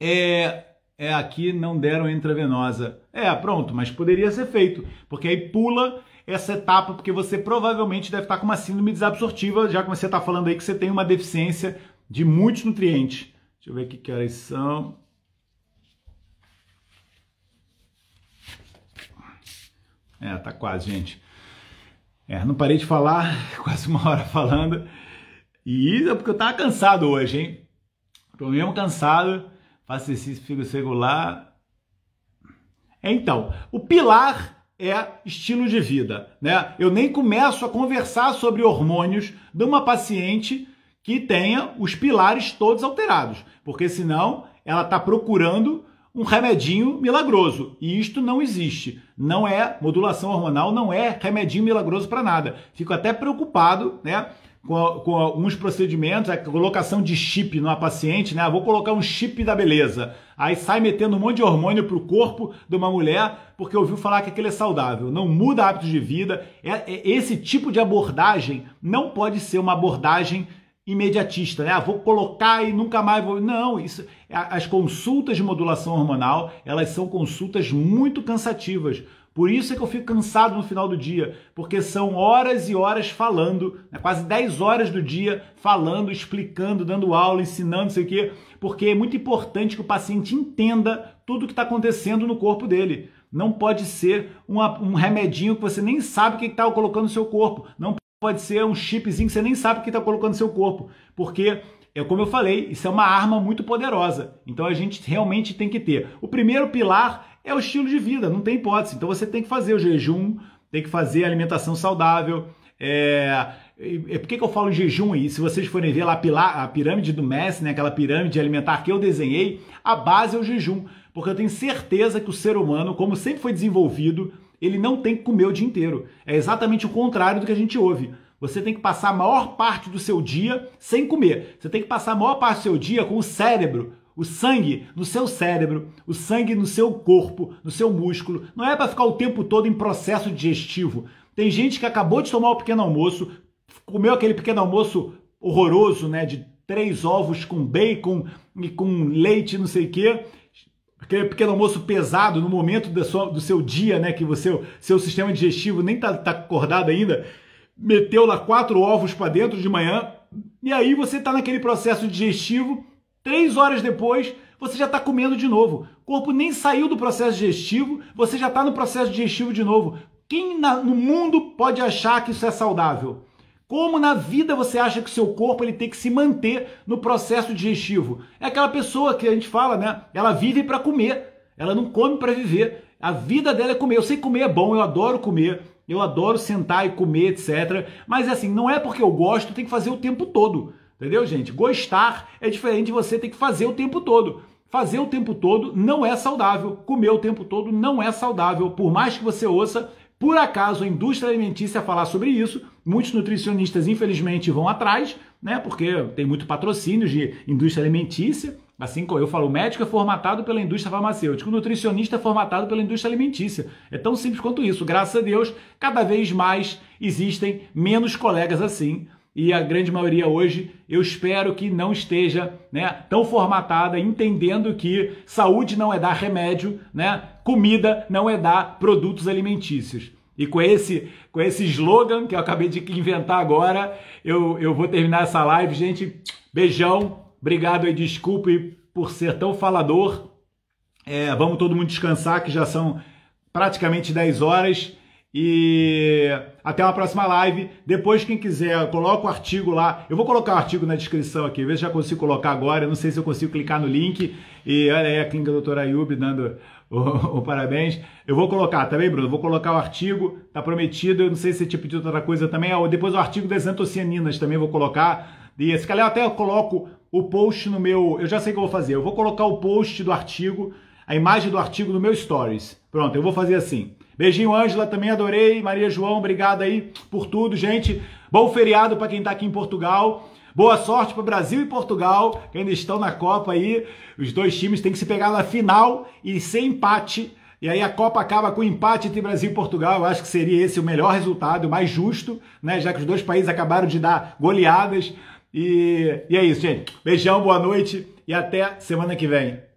É, é aqui não deram intravenosa. É, pronto, mas poderia ser feito, porque aí pula essa etapa, porque você provavelmente deve estar com uma síndrome desabsortiva, já que você está falando aí que você tem uma deficiência de muitos nutrientes. Deixa eu ver aqui que horas são. É, tá quase, gente. É, não parei de falar, quase uma hora falando. E isso é porque eu tava cansado hoje, hein? Tô mesmo cansado, faço exercício, fico regular. É, então, o pilar é estilo de vida, né? Eu nem começo a conversar sobre hormônios de uma paciente que tenha os pilares todos alterados, porque senão ela está procurando um remedinho milagroso e isto não existe. Não é modulação hormonal, não é remedinho milagroso para nada. Fico até preocupado, né? com, alguns procedimentos, a colocação de chip numa paciente, né? Ah, vou colocar um chip da beleza. Aí sai metendo um monte de hormônio pro corpo de uma mulher porque ouviu falar que aquele é saudável. Não muda hábitos de vida. É, é, esse tipo de abordagem não pode ser uma abordagem imediatista, né? Ah, vou colocar e nunca mais vou. Não, isso. As consultas de modulação hormonal elas são consultas muito cansativas por isso é que eu fico cansado no final do dia, porque são horas e horas falando, né? quase 10 horas do dia falando, explicando, dando aula, ensinando, não sei o quê, porque é muito importante que o paciente entenda tudo o que está acontecendo no corpo dele. Não pode ser uma, um remedinho que você nem sabe o que está colocando no seu corpo. Não pode ser um chipzinho que você nem sabe o que está colocando no seu corpo, porque é como eu falei, isso é uma arma muito poderosa. Então a gente realmente tem que ter. O primeiro pilar é o estilo de vida, não tem hipótese. Então você tem que fazer o jejum, tem que fazer alimentação saudável. É... Por que, que eu falo jejum? E se vocês forem ver lá a, pilar, a pirâmide do Messi, né, aquela pirâmide alimentar que eu desenhei, a base é o jejum. Porque eu tenho certeza que o ser humano, como sempre foi desenvolvido, ele não tem que comer o dia inteiro. É exatamente o contrário do que a gente ouve. Você tem que passar a maior parte do seu dia sem comer. Você tem que passar a maior parte do seu dia com o cérebro, o sangue no seu cérebro, o sangue no seu corpo, no seu músculo. Não é para ficar o tempo todo em processo digestivo. Tem gente que acabou de tomar o pequeno almoço, comeu aquele pequeno almoço horroroso, né, de três ovos com bacon e com leite, não sei o quê, aquele pequeno almoço pesado no momento do seu, do seu dia, né, que seu, seu sistema digestivo nem está tá acordado ainda, meteu lá quatro ovos para dentro de manhã, e aí você está naquele processo digestivo, três horas depois você já está comendo de novo. O corpo nem saiu do processo digestivo, você já está no processo digestivo de novo. Quem na, no mundo pode achar que isso é saudável? Como na vida você acha que o seu corpo ele tem que se manter no processo digestivo? É aquela pessoa que a gente fala, né? Ela vive para comer, ela não come para viver. A vida dela é comer. Eu sei que comer é bom, eu adoro comer, eu adoro sentar e comer, etc. Mas assim, não é porque eu gosto, tem que fazer o tempo todo. Entendeu, gente? Gostar é diferente de você ter que fazer o tempo todo. Fazer o tempo todo não é saudável. Comer o tempo todo não é saudável. Por mais que você ouça, por acaso a indústria alimentícia falar sobre isso, muitos nutricionistas infelizmente vão atrás, né? Porque tem muito patrocínio de indústria alimentícia Assim como eu falo, o médico é formatado pela indústria farmacêutica, o nutricionista é formatado pela indústria alimentícia. É tão simples quanto isso. Graças a Deus, cada vez mais existem menos colegas assim. E a grande maioria hoje, eu espero que não esteja né, tão formatada, entendendo que saúde não é dar remédio, né, comida não é dar produtos alimentícios. E com esse, com esse slogan que eu acabei de inventar agora, eu, eu vou terminar essa live, gente. Beijão, Obrigado e desculpe por ser tão falador. É, vamos todo mundo descansar, que já são praticamente 10 horas. E até uma próxima live. Depois, quem quiser, coloca o artigo lá. Eu vou colocar o artigo na descrição aqui. Veja se já consigo colocar agora. Eu não sei se eu consigo clicar no link. E olha aí a clínica doutora Ayub dando o, o, parabéns. Eu vou colocar, tá bem, Bruno? Vou colocar o artigo. Tá prometido. Eu não sei se você tinha pediu outra coisa também. Ah, depois o artigo das antocianinas também vou colocar. E se calhar até eu coloco o post no meu. Eu já sei o que eu vou fazer. Eu vou colocar o post do artigo, a imagem do artigo no meu stories. Pronto, eu vou fazer assim. Beijinho, Ângela, também adorei. Maria João, obrigado aí por tudo, gente. Bom feriado para quem está aqui em Portugal. Boa sorte para Brasil e Portugal, que ainda estão na Copa aí. Os dois times têm que se pegar na final e sem empate. E aí a Copa acaba com empate entre Brasil e Portugal. Eu acho que seria esse o melhor resultado, o mais justo, né? Já que os dois países acabaram de dar goleadas e, e é isso, gente. Beijão, boa noite e até semana que vem.